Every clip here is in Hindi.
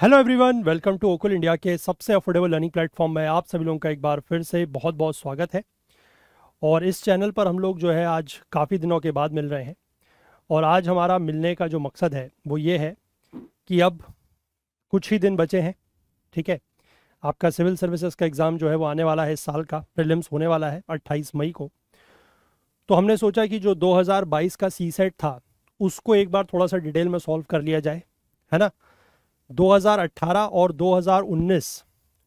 हेलो एवरीवन वेलकम टू ओकुल इंडिया के सबसे अफोर्डेबल लर्निंग प्लेटफॉर्म में आप सभी लोगों का एक बार फिर से बहुत बहुत स्वागत है और इस चैनल पर हम लोग जो है आज काफ़ी दिनों के बाद मिल रहे हैं और आज हमारा मिलने का जो मकसद है वो ये है कि अब कुछ ही दिन बचे हैं ठीक है आपका सिविल सर्विसेज का एग्ज़ाम जो है वो आने वाला है इस साल का प्रिलिम्स होने वाला है अट्ठाईस मई को तो हमने सोचा कि जो 2022 का सी सेट था उसको एक बार थोड़ा सा डिटेल में सॉल्व कर लिया जाए है ना 2018 और 2019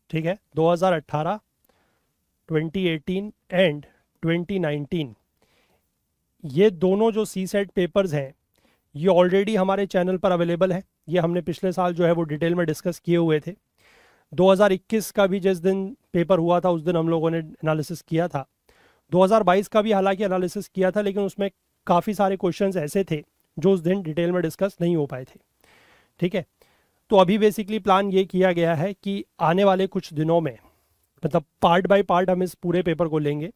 ठीक है 2018 2018 एंड 2019 ये दोनों जो सी सेट पेपर्स हैं ये ऑलरेडी हमारे चैनल पर अवेलेबल है ये हमने पिछले साल जो है वो डिटेल में डिस्कस किए हुए थे 2021 का भी जिस दिन पेपर हुआ था उस दिन हम लोगों ने एनालिसिस किया था 2022 का भी हालांकि एनालिसिस किया था लेकिन उसमें काफ़ी सारे क्वेश्चंस ऐसे थे जो उस दिन डिटेल में डिस्कस नहीं हो पाए थे ठीक है तो अभी बेसिकली प्लान ये किया गया है कि आने वाले कुछ दिनों में मतलब पार्ट बाय पार्ट हम इस पूरे पेपर को लेंगे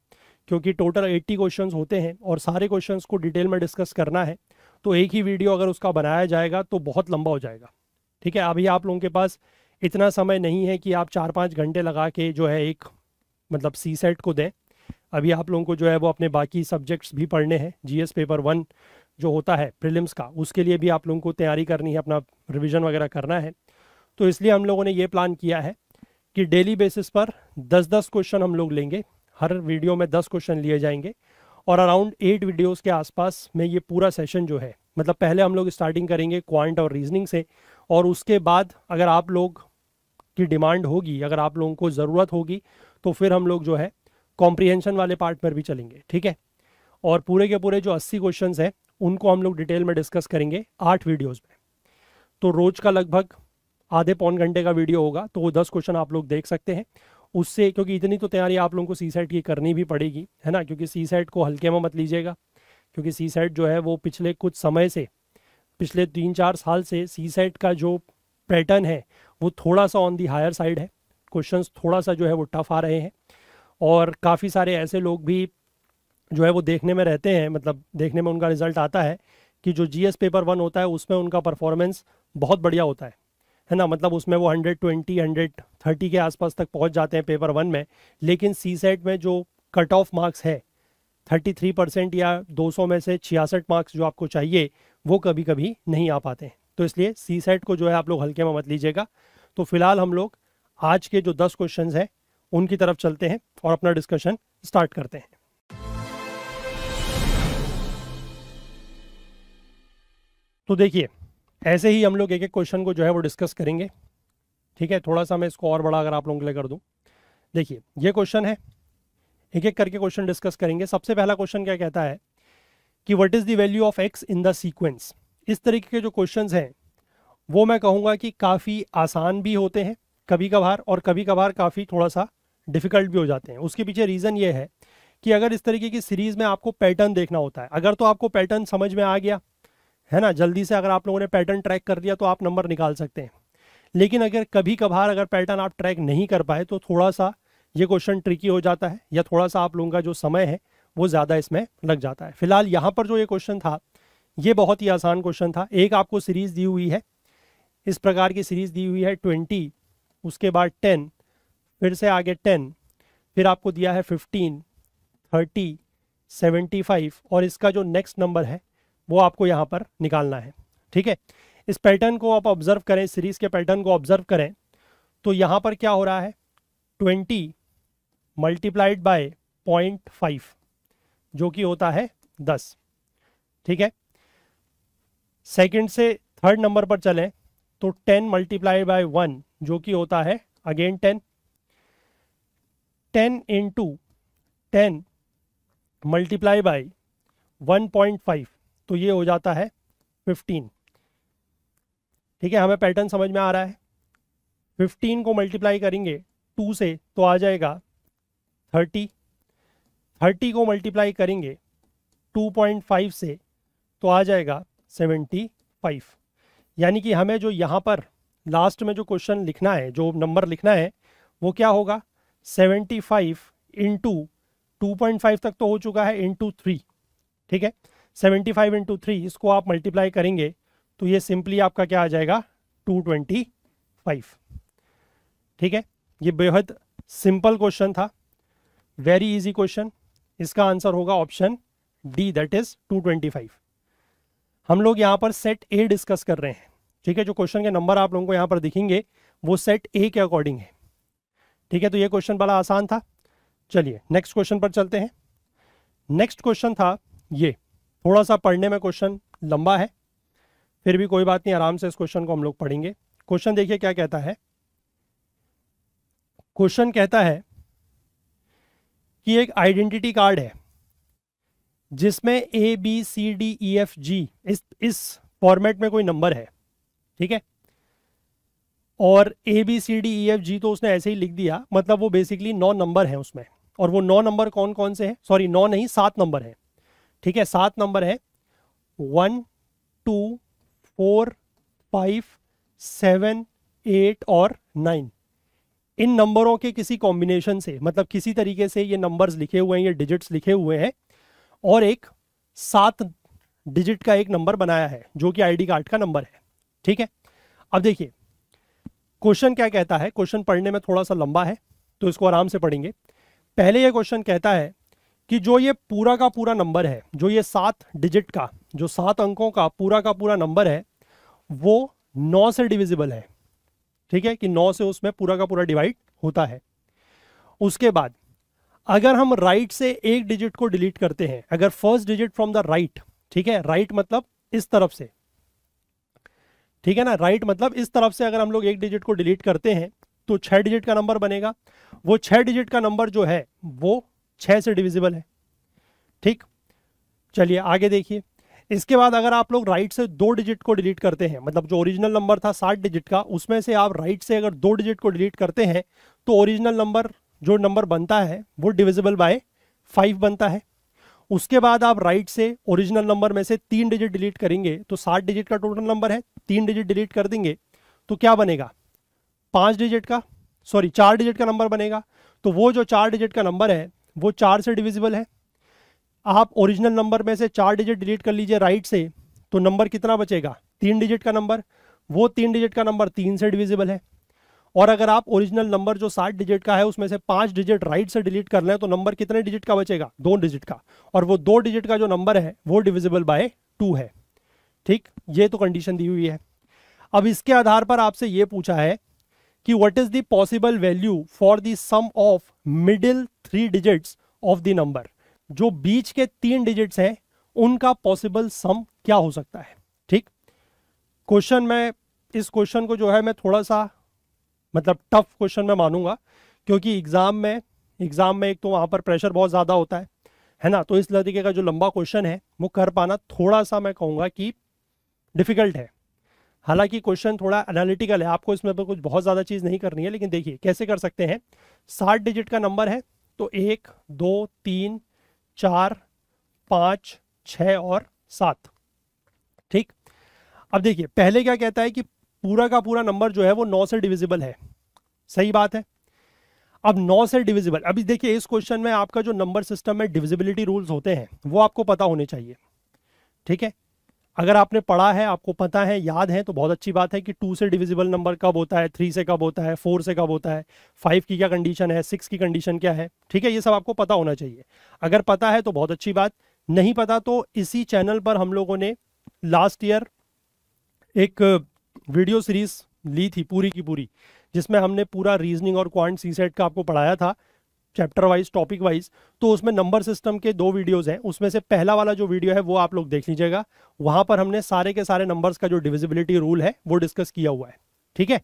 क्योंकि टोटल 80 क्वेश्चंस होते हैं और सारे क्वेश्चंस को डिटेल में डिस्कस करना है तो एक ही वीडियो अगर उसका बनाया जाएगा तो बहुत लंबा हो जाएगा ठीक है अभी आप लोगों के पास इतना समय नहीं है कि आप चार पाँच घंटे लगा के जो है एक मतलब सी सेट को दें अभी आप लोगों को जो है वो अपने बाकी सब्जेक्ट्स भी पढ़ने हैं जीएस पेपर वन जो होता है प्रिलिम्स का उसके लिए भी आप लोगों को तैयारी करनी है अपना रिविज़न वगैरह करना है तो इसलिए हम लोगों ने ये प्लान किया है कि डेली बेसिस पर दस दस क्वेश्चन हम लोग लेंगे हर वीडियो में दस क्वेश्चन लिए जाएंगे और अराउंड एट वीडियोस के आसपास में ये पूरा सेशन जो है मतलब पहले हम लोग स्टार्टिंग करेंगे क्वांट और रीजनिंग से और उसके बाद अगर आप लोग की डिमांड होगी अगर आप लोगों को ज़रूरत होगी तो फिर हम लोग जो है कॉम्प्रीहेंशन वाले पार्ट पर भी चलेंगे ठीक है और पूरे के पूरे जो अस्सी क्वेश्चन हैं उनको हम लोग डिटेल में डिस्कस करेंगे आठ वीडियोज़ में तो रोज़ का लगभग आधे पौन घंटे का वीडियो होगा तो वो दस क्वेश्चन आप लोग देख सकते हैं उससे क्योंकि इतनी तो तैयारी आप लोगों को सी सेट की करनी भी पड़ेगी है ना क्योंकि सी सेट को हल्के में मत लीजिएगा क्योंकि सी सेट जो है वो पिछले कुछ समय से पिछले तीन चार साल से सी सेट का जो पैटर्न है वो थोड़ा सा ऑन दी हायर साइड है क्वेश्चन थोड़ा सा जो है वो टफ आ रहे हैं और काफ़ी सारे ऐसे लोग भी जो है वो देखने में रहते हैं मतलब देखने में उनका रिजल्ट आता है कि जो जी पेपर वन होता है उसमें उनका परफॉर्मेंस बहुत बढ़िया होता है है ना मतलब उसमें वो 120 130 के आसपास तक पहुंच जाते हैं पेपर वन में लेकिन सी सेट में जो कट ऑफ मार्क्स है 33 परसेंट या 200 में से छियासठ मार्क्स जो आपको चाहिए वो कभी कभी नहीं आ पाते हैं तो इसलिए सी सेट को जो है आप लोग हल्के में मत लीजिएगा तो फिलहाल हम लोग आज के जो दस क्वेश्चन हैं उनकी तरफ चलते हैं और अपना डिस्कशन स्टार्ट करते हैं तो देखिए ऐसे ही हम लोग एक एक क्वेश्चन को जो है वो डिस्कस करेंगे ठीक है थोड़ा सा मैं इसको और बड़ा अगर आप लोगों के लिए कर दूँ देखिए ये क्वेश्चन है एक एक करके क्वेश्चन डिस्कस करेंगे सबसे पहला क्वेश्चन क्या कहता है कि what is the value of X in the sequence इस तरीके के जो क्वेश्चन हैं वो मैं कहूँगा कि काफ़ी आसान भी होते हैं कभी कभार और कभी कभार काफ़ी थोड़ा सा डिफ़िकल्ट भी हो जाते हैं उसके पीछे रीज़न ये है कि अगर इस तरीके की सीरीज़ में आपको पैटर्न देखना होता है अगर तो आपको पैटर्न समझ में आ गया है ना जल्दी से अगर आप लोगों ने पैटर्न ट्रैक कर लिया तो आप नंबर निकाल सकते हैं लेकिन अगर कभी कभार अगर पैटर्न आप ट्रैक नहीं कर पाए तो थोड़ा सा ये क्वेश्चन ट्रिकी हो जाता है या थोड़ा सा आप लोगों का जो समय है वो ज़्यादा इसमें लग जाता है फिलहाल यहाँ पर जो ये क्वेश्चन था ये बहुत ही आसान क्वेश्चन था एक आपको सीरीज़ दी हुई है इस प्रकार की सीरीज़ दी हुई है ट्वेंटी उसके बाद टेन फिर से आगे टेन फिर आपको दिया है फिफ्टीन थर्टी सेवेंटी फाइव और इसका जो नेक्स्ट नंबर है वो आपको यहाँ पर निकालना है ठीक है इस पैटर्न को आप ऑब्जर्व करें सीरीज के पैटर्न को ऑब्जर्व करें तो यहाँ पर क्या हो रहा है twenty multiplied by point five जो कि होता है दस ठीक है सेकंड से थर्ड नंबर पर चलें तो टेन मल्टीप्लाई बाय वन जो कि होता है again ten ten into ten multiply by one point five तो ये हो जाता है फिफ्टीन ठीक है हमें पैटर्न समझ में आ रहा है फिफ्टीन को मल्टीप्लाई करेंगे टू से तो आ जाएगा थर्टी थर्टी को मल्टीप्लाई करेंगे टू पॉइंट फाइव से तो आ जाएगा सेवेंटी फाइव यानी कि हमें जो यहाँ पर लास्ट में जो क्वेश्चन लिखना है जो नंबर लिखना है वो क्या होगा seventy five into two point five तक तो हो चुका है इंटू थ्री ठीक है सेवेंटी फाइव इंटू थ्री इसको आप मल्टीप्लाई करेंगे तो ये सिंपली आपका क्या आ जाएगा टू ट्वेंटी फाइव ठीक है ये बेहद सिंपल क्वेश्चन था वेरी इजी क्वेश्चन इसका आंसर होगा ऑप्शन डी दैट इज 225 हम लोग यहाँ पर सेट ए डिस्कस कर रहे हैं ठीक है जो क्वेश्चन के नंबर आप लोगों को यहाँ पर दिखेंगे वो सेट ए के अकॉर्डिंग है ठीक है तो ये क्वेश्चन बड़ा आसान था चलिए नेक्स्ट क्वेश्चन पर चलते हैं नेक्स्ट क्वेश्चन था ये थोड़ा सा पढ़ने में क्वेश्चन लंबा है फिर भी कोई बात नहीं आराम से इस क्वेश्चन को हम लोग पढ़ेंगे क्वेश्चन देखिए क्या कहता है क्वेश्चन कहता है कि एक आइडेंटिटी कार्ड है जिसमें A B C D E F G इस इस फॉर्मेट में कोई नंबर है ठीक है और A B C D E F G तो उसने ऐसे ही लिख दिया मतलब वो बेसिकली नौ नंबर है उसमें और वो नौ नंबर कौन कौन से हैं सॉरी नौ नहीं सात नंबर हैं ठीक है सात नंबर है one two four five seven eight और नाइन इन नंबरों के किसी कॉम्बिनेशन से मतलब किसी तरीके से ये नंबर्स लिखे हुए हैं ये डिजिट्स लिखे हुए हैं और एक सात डिजिट का एक नंबर बनाया है जो कि आईडी कार्ड का नंबर है ठीक है अब देखिए क्वेश्चन क्या कहता है क्वेश्चन पढ़ने में थोड़ा सा लंबा है तो इसको आराम से पढ़ेंगे पहले यह क्वेश्चन कहता है कि जो ये पूरा का पूरा नंबर है जो ये सात डिजिट का जो सात अंकों का पूरा का पूरा नंबर है वो नौ से डिविजिबल है ठीक है कि नौ से उसमें पूरा का पूरा डिवाइड होता है उसके बाद अगर हम राइट right से एक डिजिट को डिलीट करते हैं अगर first digit from the right ठीक है राइट right मतलब इस तरफ से ठीक है ना राइट right मतलब इस तरफ से अगर हम लोग एक डिजिट को डिलीट करते हैं तो छह डिजिट का नंबर बनेगा वो छह डिजिट का नंबर जो है वो छः से डिविजिबल है ठीक चलिए आगे देखिए इसके बाद अगर आप लोग राइट से दो डिजिट को डिलीट करते हैं मतलब जो ओरिजिनल नंबर था सात डिजिट का उसमें से आप राइट से अगर दो डिजिट को डिलीट करते हैं तो ओरिजिनल नंबर जो नंबर बनता है वो डिविजिबल बाय फाइव बनता है उसके बाद आप राइट से ओरिजिनल नंबर में से तीन डिजिट डिलीट करेंगे तो सात डिजिट का टोटल नंबर है तीन डिजिट डिलीट कर देंगे तो क्या बनेगा पाँच डिजिट का सॉरी चार डिजिट का नंबर बनेगा तो वो जो चार डिजिट का नंबर है वो चार से डिविजिबल है आप ओरिजिनल नंबर में से चार डिजिट डिलीट कर लीजिए राइट से तो नंबर कितना बचेगा तीन डिजिट का नंबर वो तीन डिजिट का नंबर तीन से डिविजिबल है और अगर आप ओरिजिनल नंबर जो सात डिजिट का है उसमें से पांच डिजिट राइट से डिलीट कर लें तो नंबर कितने डिजिट का बचेगा दो डिजिट का और वो दो डिजिट का जो नंबर है वो डिविजिबल बाय टू है ठीक ये तो कंडीशन दी हुई है अब इसके आधार पर आपसे ये पूछा है कि what is the possible value for the sum of middle three digits of the number जो बीच के तीन डिजिट्स हैं उनका पॉसिबल सम क्या हो सकता है ठीक क्वेश्चन में इस क्वेश्चन को जो है मैं थोड़ा सा मतलब टफ क्वेश्चन में मानूंगा क्योंकि एग्जाम में एग्जाम में एक तो वहां पर प्रेशर बहुत ज्यादा होता है है ना तो इस तरीके का जो लंबा क्वेश्चन है वो कर पाना थोड़ा सा मैं कहूँगा कि डिफिकल्ट है हालांकि क्वेश्चन थोड़ा एनालिटिकल है आपको इसमें तो कुछ बहुत ज़्यादा चीज़ नहीं करनी है लेकिन देखिए कैसे कर सकते हैं साठ डिजिट का नंबर है तो एक दो तीन चार पाँच छ और सात ठीक अब देखिए पहले क्या कहता है कि पूरा का पूरा नंबर जो है वो नौ से डिविजिबल है सही बात है अब नौ से डिविजिबल अभी देखिए इस क्वेश्चन में आपका जो नंबर सिस्टम में डिविजिबिलिटी रूल्स होते हैं वो आपको पता होने चाहिए ठीक है अगर आपने पढ़ा है आपको पता है याद है तो बहुत अच्छी बात है कि टू से डिविजिबल नंबर कब होता है थ्री से कब होता है फोर से कब होता है फाइव की क्या कंडीशन है सिक्स की कंडीशन क्या है ठीक है ये सब आपको पता होना चाहिए अगर पता है तो बहुत अच्छी बात नहीं पता तो इसी चैनल पर हम लोगों ने लास्ट ईयर एक वीडियो सीरीज ली थी पूरी की पूरी जिसमें हमने पूरा रीजनिंग और क्वांट सी सेट का आपको पढ़ाया था चैप्टर वाइज टॉपिक वाइज तो उसमें नंबर सिस्टम के दो वीडियोज़ हैं उसमें से पहला वाला जो वीडियो है वो आप लोग देख लीजिएगा वहां पर हमने सारे के सारे नंबर्स का जो डिविजिबिलिटी रूल है वो डिस्कस किया हुआ है ठीक है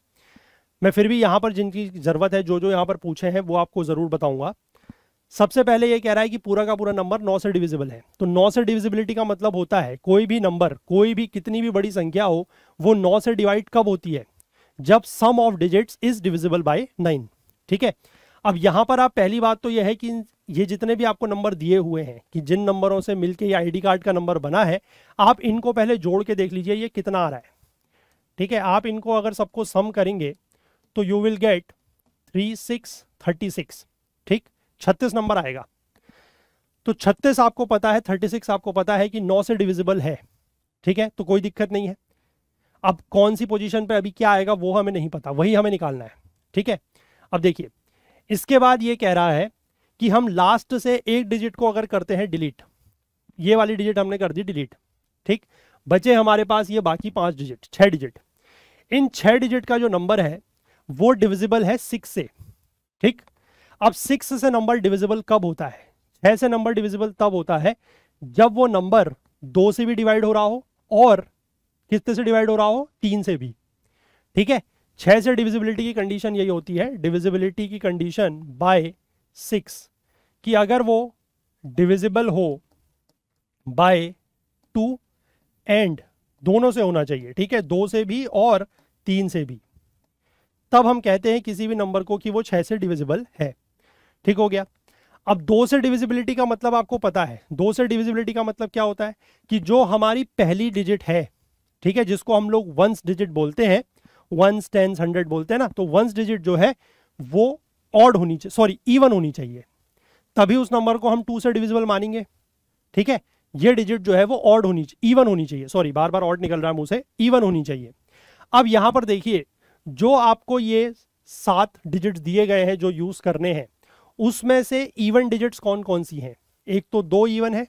मैं फिर भी यहाँ पर जिनकी ज़रूरत है जो जो यहाँ पर पूछे हैं वो आपको ज़रूर बताऊंगा सबसे पहले ये कह रहा है कि पूरा का पूरा नंबर नौ से डिविजिबल है तो नौ से डिविजिबिलिटी का मतलब होता है कोई भी नंबर कोई भी कितनी भी बड़ी संख्या हो वो नौ से डिवाइड कब होती है जब sum of digits is divisible by nine ठीक है अब यहाँ पर आप पहली बात तो यह है कि ये जितने भी आपको नंबर दिए हुए हैं कि जिन नंबरों से मिलके ये आईडी कार्ड का नंबर बना है आप इनको पहले जोड़ के देख लीजिए ये कितना आ रहा है ठीक है आप इनको अगर सबको सम करेंगे तो you will get three six thirty six ठीक छत्तीस नंबर आएगा तो छत्तीस आपको पता है थर्टी सिक्स आपको पता है कि नौ से डिविजिबल है ठीक है तो कोई दिक्कत नहीं है अब कौन सी पोजिशन पर अभी क्या आएगा वो हमें नहीं पता वही हमें निकालना है ठीक है अब देखिए इसके बाद ये कह रहा है कि हम लास्ट से एक डिजिट को अगर करते हैं डिलीट ये वाली डिजिट हमने कर दी डिलीट ठीक बचे हमारे पास ये बाकी पांच डिजिट छह डिजिट इन छह डिजिट का जो नंबर है वो डिविजिबल है सिक्स से ठीक अब सिक्स से नंबर डिविजिबल कब होता है छह से नंबर डिविजिबल तब होता है जब वो नंबर दो से भी डिवाइड हो रहा हो और कितने से डिवाइड हो रहा हो तीन से भी ठीक है छह से डिविजिबिलिटी की कंडीशन यही होती है डिविजिबिलिटी की कंडीशन बाय सिक्स कि अगर वो डिविजिबल हो बाय टू एंड दोनों से होना चाहिए ठीक है दो से भी और तीन से भी तब हम कहते हैं किसी भी नंबर को कि वो छह से डिविजिबल है ठीक हो गया अब दो से डिविजिबिलिटी का मतलब आपको पता है दो से डिविजिबिलिटी का मतलब क्या होता है कि जो हमारी पहली डिजिट है ठीक है जिसको हम लोग वंस डिजिट बोलते हैं वंस टेंस हंड्रेड बोलते हैं ना तो वंस डिजिट जो है वो ऑड होनी चाहिए सॉरी इवन होनी चाहिए तभी उस नंबर को हम टू से डिविजिबल मानेंगे ठीक है ये डिजिट जो है वो ऑड होनी इवन होनी चाहिए सॉरी बार बार ऑड निकल रहा है मुंह से इवन होनी चाहिए अब यहां पर देखिए जो आपको ये सात डिजिट दिए गए हैं जो यूज करने हैं उसमें से इवन डिजिट्स कौन कौन सी हैं एक तो दो इवन है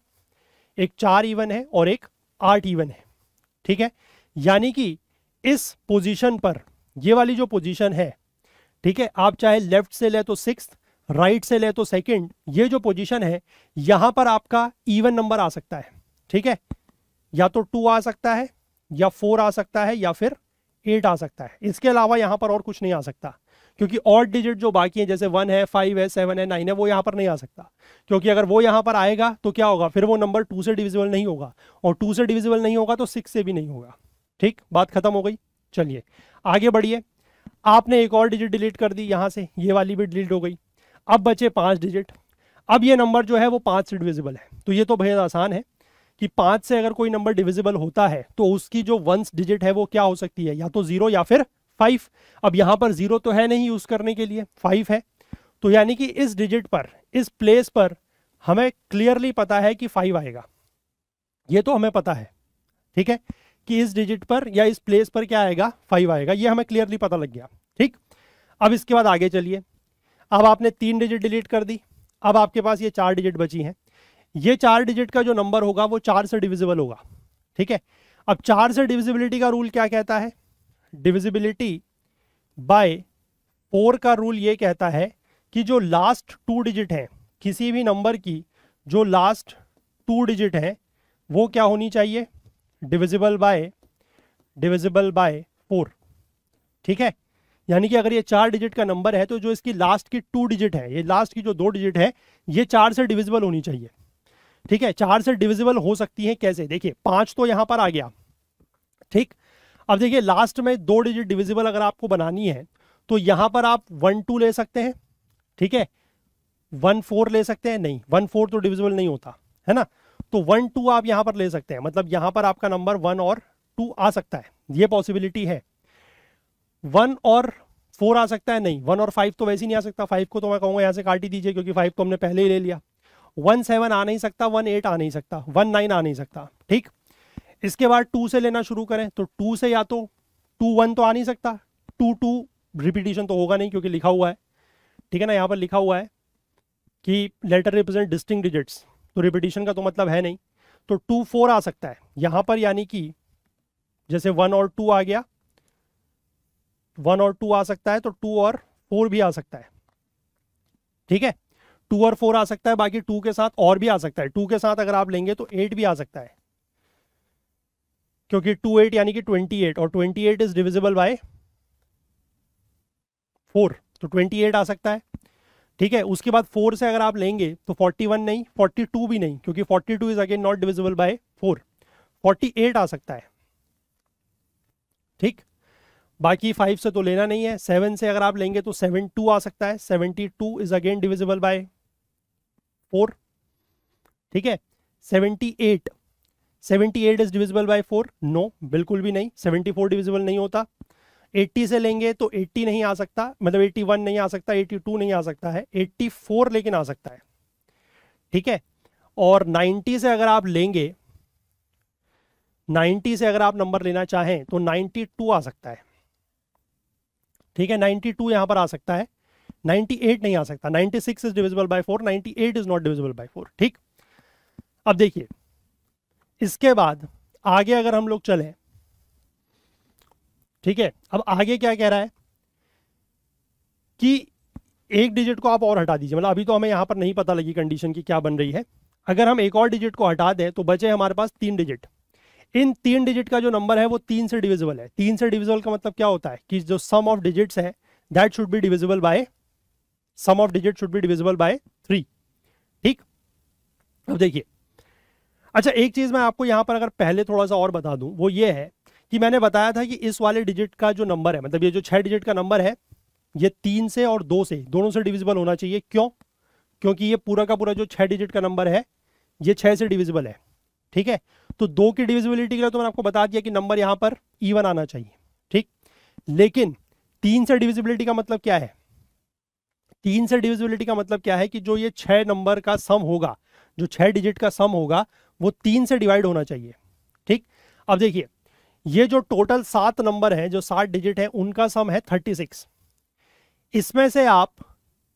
एक चार इवन है और एक आठ इवन है ठीक है यानी कि इस पोजीशन पर ये वाली जो पोजीशन है ठीक है आप चाहे लेफ्ट से ले तो सिक्स राइट से ले तो सेकंड ये जो पोजीशन है यहां पर आपका इवन नंबर आ सकता है ठीक है या तो टू आ सकता है या फोर आ सकता है या फिर एट आ सकता है इसके अलावा यहां पर और कुछ नहीं आ सकता क्योंकि और डिजिट जो बाकी है जैसे वन है फाइव है सेवन है नाइन है वो यहां पर नहीं आ सकता क्योंकि अगर वो यहां पर आएगा तो क्या होगा फिर वो नंबर टू से डिविजिबल नहीं होगा और टू से डिविजिबल नहीं होगा तो सिक्स से भी नहीं होगा ठीक बात खत्म हो गई चलिए आगे बढ़िए आपने एक और डिजिट डिलीट कर दी यहां से ये वाली भी डिलीट हो गई अब बचे पांच डिजिट अब ये नंबर जो है वो पांच से डिविजिबल है तो ये तो बेहद आसान है कि पांच से अगर कोई नंबर डिविजिबल होता है तो उसकी जो वंस डिजिट है वो क्या हो सकती है या तो ज़ीरो या फिर फाइव अब यहां पर ज़ीरो तो है नहीं यूज़ करने के लिए फाइव है तो यानी कि इस डिजिट पर इस प्लेस पर हमें क्लियरली पता है कि फाइव आएगा ये तो हमें पता है ठीक है कि इस डिजिट पर या इस प्लेस पर क्या आएगा फाइव आएगा ये हमें क्लियरली पता लग गया ठीक अब इसके बाद आगे चलिए अब आपने तीन डिजिट डिलीट कर दी अब आपके पास ये चार डिजिट बची हैं ये चार डिजिट का जो नंबर होगा वो चार से डिविजिबल होगा ठीक है अब चार से डिविजिबिलिटी का रूल क्या कहता है डिविजिबिलिटी बाय फोर का रूल ये कहता है कि जो लास्ट टू डिजिट हैं किसी भी नंबर की जो लास्ट टू डिजिट हैं वो क्या होनी चाहिए divisible by divisible by four ठीक है यानी कि अगर ये चार डिजिट का नंबर है तो जो इसकी लास्ट की टू डिजिट है ये लास्ट की जो दो डिजिट है ये चार से डिविजिबल होनी चाहिए ठीक है चार से डिविजिबल हो सकती है कैसे देखिए पांच तो यहां पर आ गया ठीक अब देखिए लास्ट में दो डिजिट डिविजिबल अगर आपको बनानी है तो यहां पर आप वन टू ले सकते हैं ठीक है वन फोर ले सकते हैं नहीं वन फोर तो डिविजिबल नहीं होता है ना तो वन टू आप यहां पर ले सकते हैं मतलब यहां पर आपका नंबर वन और टू आ सकता है ये पॉसिबिलिटी है वन और फोर आ सकता है नहीं वन और फाइव तो वैसे ही नहीं आ सकता फाइव को तो मैं कहूंगा यहां से काट ही दीजिए क्योंकि फाइव को हमने पहले ही ले लिया वन सेवन आ नहीं सकता वन एट आ नहीं सकता वन नाइन आ नहीं सकता ठीक इसके बाद टू से लेना शुरू करें तो टू से या तो टू वन तो आ नहीं सकता टू टू रिपीटिशन तो होगा नहीं क्योंकि लिखा हुआ है ठीक है ना यहां पर लिखा हुआ है कि लेटर रिप्रेजेंट डिस्टिंग डिजिट्स तो रिपीटिशन का तो मतलब है नहीं तो टू फोर आ सकता है यहां पर यानी कि जैसे वन और टू आ गया वन और टू आ सकता है तो टू और फोर भी आ सकता है ठीक है टू और फोर आ सकता है बाकी टू के साथ और भी आ सकता है टू के साथ अगर आप लेंगे तो एट भी आ सकता है क्योंकि टू एट यानी कि ट्वेंटी एट और twenty eight is divisible by four तो ट्वेंटी एट आ सकता है ठीक है उसके बाद फोर से अगर आप लेंगे तो फोर्टी वन नहीं फोर्टी टू भी नहीं क्योंकि forty two is again not divisible by four forty eight आ सकता है ठीक बाकी फाइव से तो लेना नहीं है सेवन से अगर आप लेंगे तो सेवन टू आ सकता है seventy two is again divisible by four ठीक है seventy eight seventy eight is divisible by four no बिल्कुल भी नहीं सेवनटी फोर डिविजिबल नहीं होता 80 से लेंगे तो 80 नहीं आ सकता मतलब 81 नहीं आ सकता 82 नहीं आ सकता है 84 लेकिन आ सकता है ठीक है और 90 से अगर आप लेंगे 90 से अगर आप नंबर लेना चाहें तो 92 आ सकता है ठीक है 92 टू यहां पर आ सकता है 98 नहीं आ सकता 96 six is divisible by four eight is not divisible by four ठीक अब देखिए इसके बाद आगे अगर हम लोग चलें ठीक है अब आगे क्या कह रहा है कि एक डिजिट को आप और हटा दीजिए मतलब अभी तो हमें यहाँ पर नहीं पता लगी कंडीशन की क्या बन रही है अगर हम एक और डिजिट को हटा दें तो बचे हमारे पास तीन डिजिट इन तीन डिजिट का जो नंबर है वो तीन से डिविजिबल है तीन से डिविजिबल का मतलब क्या होता है कि जो सम ऑफ डिजिट्स है that should be divisible by sum of digit should be divisible by three ठीक अब देखिए अच्छा एक चीज मैं आपको यहां पर अगर पहले थोड़ा सा और बता दूं वो ये है कि मैंने बताया था कि इस वाले डिजिट का जो नंबर है मतलब ये जो छह डिजिट का नंबर है ये तीन से और दो से दोनों से डिविजिबल होना चाहिए क्यों क्योंकि ये पूरा का पूरा जो छह डिजिट का नंबर है ये छह से डिविजिबल है ठीक है तो दो की डिविजिबिलिटी के लिए तो मैंने आपको बता दिया कि नंबर यहां पर ईवन आना चाहिए ठीक लेकिन तीन से डिविजिबिलिटी का मतलब क्या है तीन से डिविजिबिलिटी का मतलब क्या है कि जो ये छह नंबर का सम होगा जो छह डिजिट का सम होगा वो तीन से डिवाइड होना चाहिए ठीक अब देखिए ये जो टोटल सात नंबर हैं जो सात डिजिट हैं उनका सम है थर्टी सिक्स इसमें से आप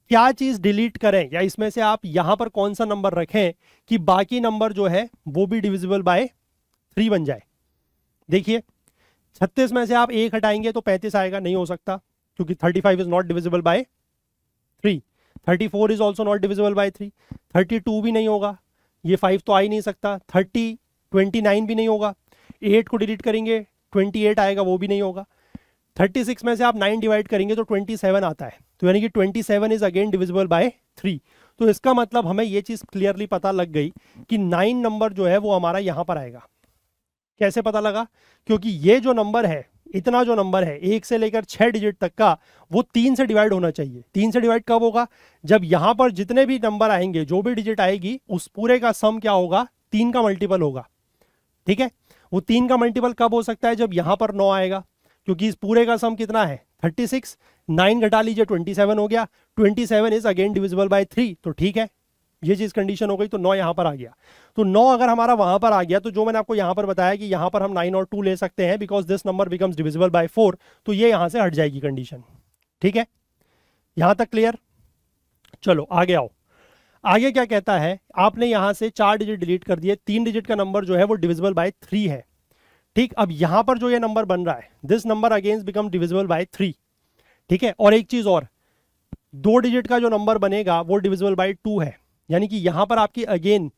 क्या चीज़ डिलीट करें या इसमें से आप यहां पर कौन सा नंबर रखें कि बाकी नंबर जो है वो भी डिविजिबल बाय थ्री बन जाए देखिए छत्तीस में से आप एक हटाएंगे तो पैंतीस आएगा नहीं हो सकता क्योंकि thirty five is not divisible by three thirty four is also not divisible by three thirty two भी नहीं होगा ये फाइव तो आ ही नहीं सकता थर्टी ट्वेंटी नाइन भी नहीं होगा एट को डिलीट करेंगे ट्वेंटी एट आएगा वो भी नहीं होगा थर्टी सिक्स में से आप नाइन डिवाइड करेंगे तो ट्वेंटी सेवन आता है तो यानी कि twenty seven is again divisible by three तो इसका मतलब हमें ये चीज़ क्लियरली पता लग गई कि नाइन नंबर जो है वो हमारा यहाँ पर आएगा कैसे पता लगा क्योंकि ये जो नंबर है इतना जो नंबर है एक से लेकर छह डिजिट तक का वो तीन से डिवाइड होना चाहिए तीन से डिवाइड कब होगा जब यहां पर जितने भी नंबर आएंगे जो भी डिजिट आएगी उस पूरे का सम क्या होगा तीन का मल्टीपल होगा ठीक है वो तीन का मल्टीपल कब हो सकता है जब यहाँ पर नौ आएगा क्योंकि इस पूरे का सम कितना है थर्टी सिक्स नाइन घटा लीजिए ट्वेंटी सेवन हो गया twenty seven is again divisible by three तो ठीक है ये चीज कंडीशन हो गई तो नौ यहाँ पर आ गया तो नौ अगर हमारा वहां पर आ गया तो जो मैंने आपको यहाँ पर बताया कि यहाँ पर हम नाइन और टू ले सकते हैं because this number becomes divisible by four तो ये यहाँ से हट जाएगी कंडीशन ठीक है यहाँ तक क्लियर चलो आगे आओ आगे क्या कहता है आपने यहां से चार डिजिट डिलीट कर दिए तीन डिजिट का नंबर जो है वो डिविजिबल बाय थ्री है ठीक अब यहां पर जो ये नंबर बन रहा है this number against become divisible by three ठीक है और एक चीज और दो डिजिट का जो नंबर बनेगा वो डिविजिबल बाय टू है यानी कि यहां पर आपकी अगेन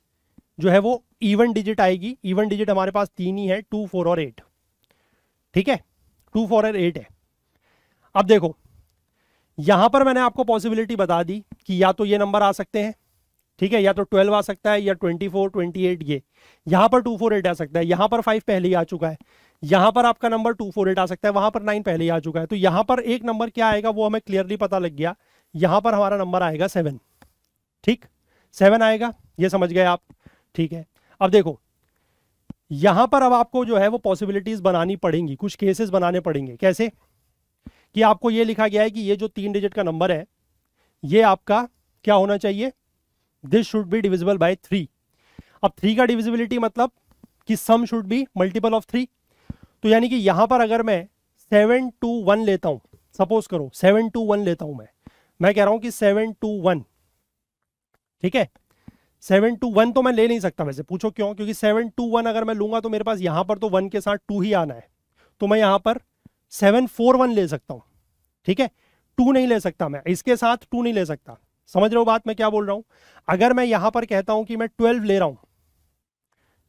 जो है वो इवन डिजिट आएगी इवन डिजिट हमारे पास तीन ही है टू फोर और एट ठीक है टू फोर और एट है अब देखो यहां पर मैंने आपको पॉसिबिलिटी बता दी कि या तो ये नंबर आ सकते हैं ठीक है या तो 12 आ सकता है या 24, 28 ये यहां पर 248 आ सकता है यहां पर 5 पहले ही आ चुका है यहां पर आपका नंबर 248 आ सकता है वहां पर 9 पहले ही आ चुका है तो यहां पर एक नंबर क्या आएगा वो हमें क्लियरली पता लग गया यहां पर हमारा नंबर आएगा सेवन ठीक सेवन आएगा ये समझ गए आप ठीक है अब देखो यहां पर अब आपको जो है वो पॉसिबिलिटीज बनानी पड़ेंगी कुछ केसेस बनाने पड़ेंगे कैसे कि आपको ये लिखा गया है कि ये जो तीन डिजिट का नंबर है ये आपका क्या होना चाहिए this should be divisible by three अब थ्री का डिविजिबिलिटी मतलब कि sum should be multiple of three तो यानी कि यहां पर अगर मैं सेवन टू वन लेता हूं सपोज करो सेवन टू वन लेता हूं मैं मैं कह रहा हूं कि सेवन टू वन ठीक है सेवन टू वन तो मैं ले नहीं सकता वैसे पूछो क्यों क्योंकि सेवन टू वन अगर मैं लूंगा तो मेरे पास यहां पर तो वन के साथ टू ही आना है तो मैं यहां पर सेवन फोर वन ले सकता हूं ठीक है टू नहीं ले सकता मैं इसके साथ टू नहीं ले सकता समझ रहे हो बात मैं क्या बोल रहा हूं अगर मैं यहां पर कहता हूं कि मैं ट्वेल्व ले रहा हूं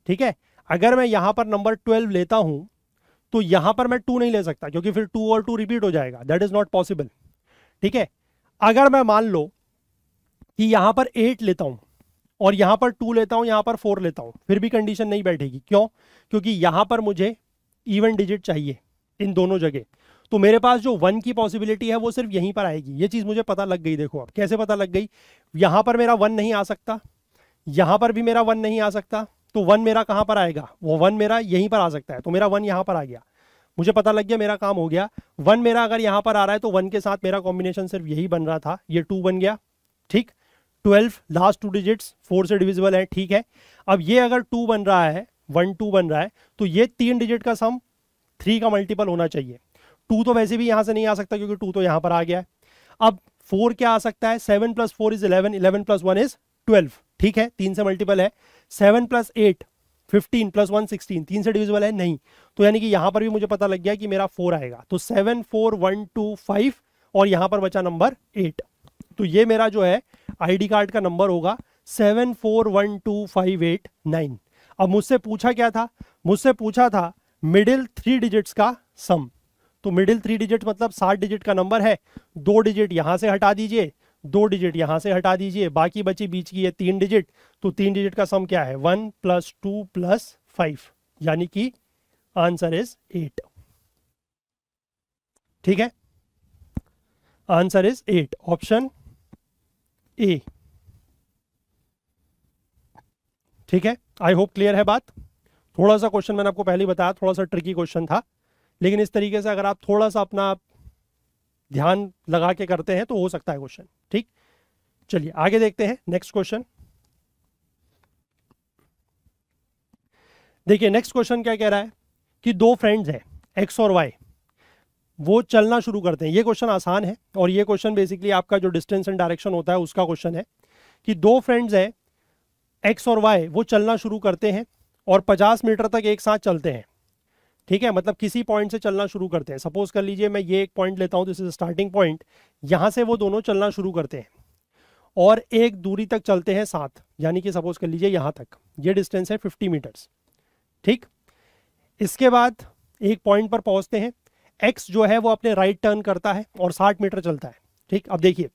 ठीक है अगर मैं यहां पर नंबर ट्वेल्व लेता हूं तो यहां पर मैं टू नहीं ले सकता क्योंकि फिर टू और टू रिपीट हो जाएगा दैट इज नॉट पॉसिबल ठीक है अगर मैं मान लो कि यहां पर एट लेता हूं और यहां पर टू लेता हूं यहां पर फोर लेता हूं फिर भी कंडीशन नहीं बैठेगी क्यों क्योंकि यहां पर मुझे इवन डिजिट चाहिए इन दोनों जगह तो मेरे पास जो वन की पॉसिबिलिटी है वो सिर्फ यहीं पर आएगी ये चीज़ मुझे पता लग गई देखो अब कैसे पता लग गई यहाँ पर मेरा वन नहीं आ सकता यहाँ पर भी मेरा वन नहीं आ सकता तो वन मेरा कहाँ पर आएगा वो वन मेरा यहीं पर आ सकता है तो मेरा वन यहाँ पर आ गया मुझे पता लग गया मेरा काम हो गया वन मेरा अगर यहाँ पर आ रहा है तो वन के साथ मेरा कॉम्बिनेशन सिर्फ यही बन रहा था ये टू बन गया ठीक twelve last two digits four से डिविजिबल है ठीक है अब ये अगर टू बन रहा है वन टू बन रहा है तो ये तीन डिजिट का सम थ्री का मल्टीपल होना चाहिए टू तो वैसे भी यहां से नहीं आ सकता क्योंकि टू तो यहां पर आ गया है अब फोर क्या आ सकता है seven plus four is eleven eleven plus one is twelve ठीक है तीन से मल्टीपल है seven plus eight fifteen plus one sixteen तीन से डिविजिबल है नहीं तो यानी कि यहां पर भी मुझे पता लग गया कि मेरा फोर आएगा तो seven four one two five और यहां पर बचा नंबर एट तो ये मेरा जो है आईडी कार्ड का नंबर होगा seven four one two five eight nine अब मुझसे पूछा क्या था मुझसे पूछा था मिडिल थ्री डिजिट्स का सम तो मिडिल थ्री डिजिट मतलब सात डिजिट का नंबर है दो डिजिट यहाँ से हटा दीजिए दो डिजिट यहाँ से हटा दीजिए बाकी बची बीच की है तीन डिजिट तो तीन डिजिट का सम क्या है one plus two plus five यानी कि आंसर इज एट ठीक है answer is eight option A ठीक है आई होप क्लियर है बात थोड़ा सा क्वेश्चन मैंने आपको पहले बताया थोड़ा सा ट्रिकी क्वेश्चन था लेकिन इस तरीके से अगर आप थोड़ा सा अपना ध्यान लगा के करते हैं तो हो सकता है क्वेश्चन ठीक चलिए आगे देखते हैं नेक्स्ट क्वेश्चन देखिए नेक्स्ट क्वेश्चन क्या कह रहा है कि दो फ्रेंड्स हैं एक्स और वाई वो चलना शुरू करते हैं ये क्वेश्चन आसान है और ये क्वेश्चन बेसिकली आपका जो डिस्टेंस एंड डायरेक्शन होता है उसका क्वेश्चन है कि दो फ्रेंड्स हैं एक्स और वाई वो चलना शुरू करते हैं और 50 मीटर तक एक साथ चलते हैं ठीक है मतलब किसी पॉइंट से चलना शुरू करते हैं सपोज कर लीजिए मैं ये एक पॉइंट लेता हूँ दिस इज स्टार्टिंग पॉइंट यहाँ से वो दोनों चलना शुरू करते हैं और एक दूरी तक चलते हैं साथ यानी कि सपोज कर लीजिए यहाँ तक ये डिस्टेंस है फिफ्टी मीटर्स ठीक इसके बाद एक पॉइंट पर पहुँचते हैं एक्स जो है वो अपने राइट टर्न करता है और साठ मीटर चलता है ठीक अब देखिए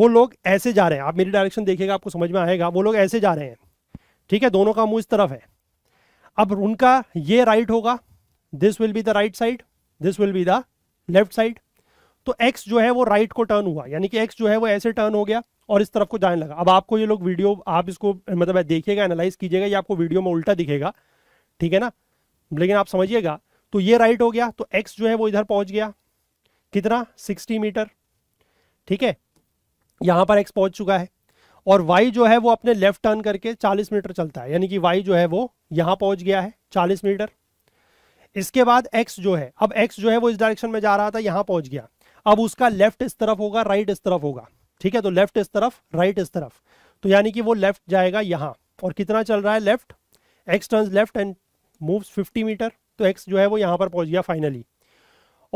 वो लोग ऐसे जा रहे हैं आप मेरी डायरेक्शन देखिएगा आपको समझ में आएगा वो लोग ऐसे जा रहे हैं ठीक है दोनों का मुंह इस तरफ है अब उनका ये राइट होगा this will be the right side this will be the left side तो एक्स जो है वो राइट right को टर्न हुआ यानी कि एक्स जो है वो ऐसे टर्न हो गया और इस तरफ को जाने लगा अब आपको ये लोग वीडियो आप इसको मतलब देखिएगा एनालाइज कीजिएगा ये आपको वीडियो में उल्टा दिखेगा ठीक है ना लेकिन आप समझिएगा तो ये राइट हो गया तो एक्स जो है वो इधर पहुंच गया कितना सिक्सटी मीटर ठीक है यहां पर एक्स पहुंच चुका है और वाई जो है वो अपने लेफ्ट टर्न करके चालीस मीटर चलता है यानी कि वाई जो है वो यहां पहुंच गया है चालीस मीटर इसके बाद एक्स जो है अब एक्स जो है वो इस डायरेक्शन में जा रहा था यहां पहुंच गया अब उसका लेफ्ट इस तरफ होगा राइट इस तरफ होगा ठीक है तो लेफ्ट इस तरफ राइट इस तरफ तो यानी कि वो लेफ्ट जाएगा यहां और कितना चल रहा है left X turn left and move 50 meter तो एक्स जो है वो यहां पर पहुंच गया फाइनली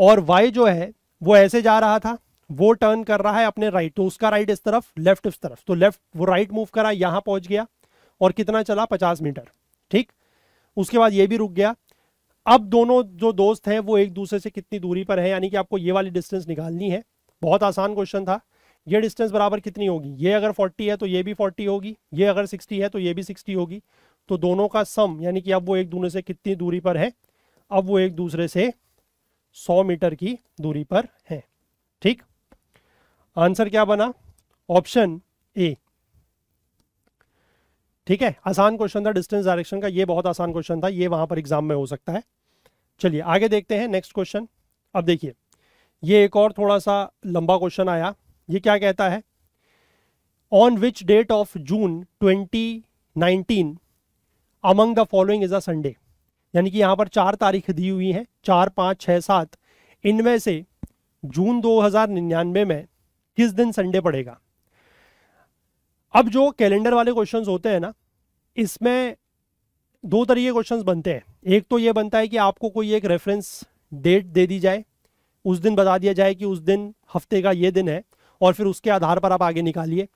और वाई जो है वो ऐसे जा रहा था वो टर्न कर रहा है अपने राइट तो उसका राइट इस तरफ लेफ्ट इस तरफ तो लेफ्ट वो राइट मूव करा यहां पहुंच गया और कितना चला पचास मीटर ठीक उसके बाद ये भी रुक गया अब दोनों जो दोस्त हैं वो एक दूसरे से कितनी दूरी पर है यानी कि आपको ये वाली डिस्टेंस निकालनी है बहुत आसान क्वेश्चन था ये डिस्टेंस बराबर कितनी होगी ये अगर 40 है तो ये भी 40 होगी ये अगर 60 है तो ये भी 60 होगी तो दोनों का सम यानी कि अब वो एक दूसरे से कितनी दूरी पर है अब वो एक दूसरे से 100 मीटर की दूरी पर है ठीक आंसर क्या बना ऑप्शन ए ठीक है आसान क्वेश्चन था डिस्टेंस डायरेक्शन का ये बहुत आसान क्वेश्चन था ये वहां पर एग्जाम में हो सकता है चलिए आगे देखते हैं नेक्स्ट क्वेश्चन अब देखिए ये एक और थोड़ा सा लंबा क्वेश्चन आया ये क्या कहता है on which date of June 2019 among the following is a Sunday यानी कि यहां पर चार तारीख दी हुई है चार पांच छह सात इनमें से जून दो में किस दिन संडे पड़ेगा अब जो कैलेंडर वाले क्वेश्चंस होते हैं ना इसमें दो तरीके के क्वेश्चंस बनते हैं एक तो ये बनता है कि आपको कोई एक रेफरेंस डेट दे दी जाए उस दिन बता दिया जाए कि उस दिन हफ्ते का ये दिन है और फिर उसके आधार पर आप आगे निकालिए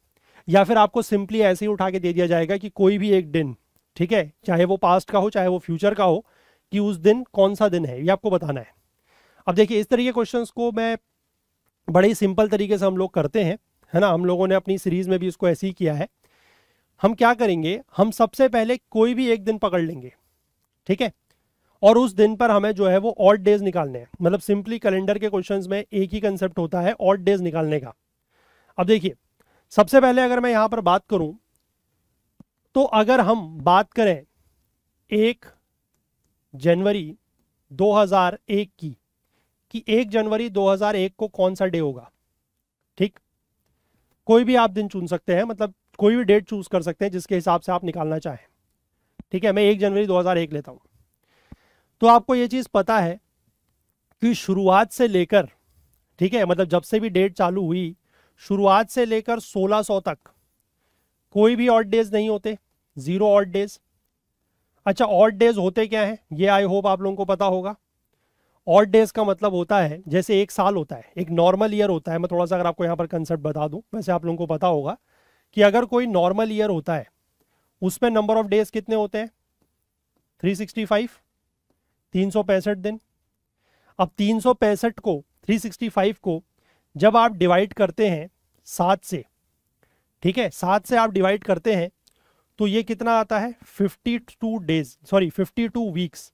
या फिर आपको सिंपली ऐसे ही उठा के दे दिया जाएगा कि कोई भी एक दिन ठीक है चाहे वो पास्ट का हो चाहे वो फ्यूचर का हो कि उस दिन कौन सा दिन है ये आपको बताना है अब देखिए इस तरीके क्वेश्चंस को मैं बड़े ही सिंपल तरीके से हम लोग करते हैं है ना हम लोगों ने अपनी सीरीज़ में भी इसको ऐसे ही किया है हम क्या करेंगे हम सबसे पहले कोई भी एक दिन पकड़ लेंगे ठीक है और उस दिन पर हमें जो है वो ऑट डेज निकालने हैं मतलब सिंपली कैलेंडर के क्वेश्चन में एक ही कंसेप्ट होता है ऑट डेज निकालने का अब देखिए सबसे पहले अगर मैं यहां पर बात करूं तो अगर हम बात करें एक जनवरी 2001 की कि एक जनवरी 2001 को कौन सा डे होगा ठीक कोई भी आप दिन चुन सकते हैं मतलब कोई भी डेट चूज कर सकते हैं जिसके हिसाब से आप निकालना चाहें ठीक है मैं एक जनवरी 2001 लेता हूँ तो आपको ये चीज़ पता है कि शुरुआत से लेकर ठीक है मतलब जब से भी डेट चालू हुई शुरुआत से लेकर 1600 तक कोई भी ऑट डेज नहीं होते ज़ीरो ऑट डेज अच्छा ऑट डेज होते क्या हैं ये आई होप आप लोगों को पता होगा ऑट डेज का मतलब होता है जैसे एक साल होता है एक नॉर्मल ईयर होता है मैं थोड़ा सा अगर आपको यहाँ पर कंसेप्ट बता दूँ वैसे आप लोगों को पता होगा कि अगर कोई नॉर्मल ईयर होता है उसमें नंबर ऑफ डेज कितने होते हैं 365 365 दिन अब तीन को 365 को जब आप डिवाइड करते हैं सात से ठीक है सात से आप डिवाइड करते हैं तो ये कितना आता है 52 डेज सॉरी 52 वीक्स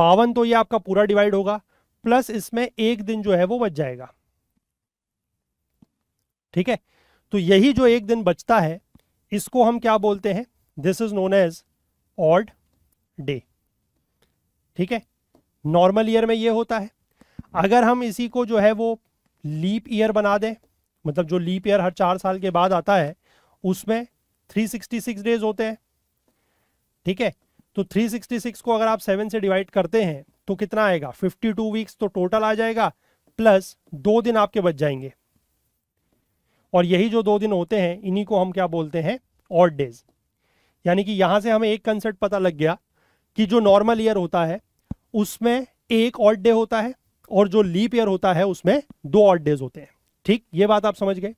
बावन तो ये आपका पूरा डिवाइड होगा प्लस इसमें एक दिन जो है वो बच जाएगा ठीक है तो यही जो एक दिन बचता है इसको हम क्या बोलते हैं this is known as odd day ठीक है नॉर्मल ईयर में ये होता है अगर हम इसी को जो है वो लीप ईयर बना दें मतलब जो लीप ईयर हर चार साल के बाद आता है उसमें 366 डेज होते हैं ठीक है तो 366 को अगर आप सेवन से डिवाइड करते हैं तो कितना आएगा 52 वीक्स तो टोटल आ जाएगा प्लस दो दिन आपके बच जाएंगे और यही जो दो दिन होते हैं इन्हीं को हम क्या बोलते हैं ऑड डेज यानी कि यहां से हमें एक कंसेप्ट पता लग गया कि जो नॉर्मल ईयर होता है उसमें एक ऑड डे होता है और जो लीप ईयर होता है उसमें दो ऑड डेज होते हैं ठीक ये बात आप समझ गए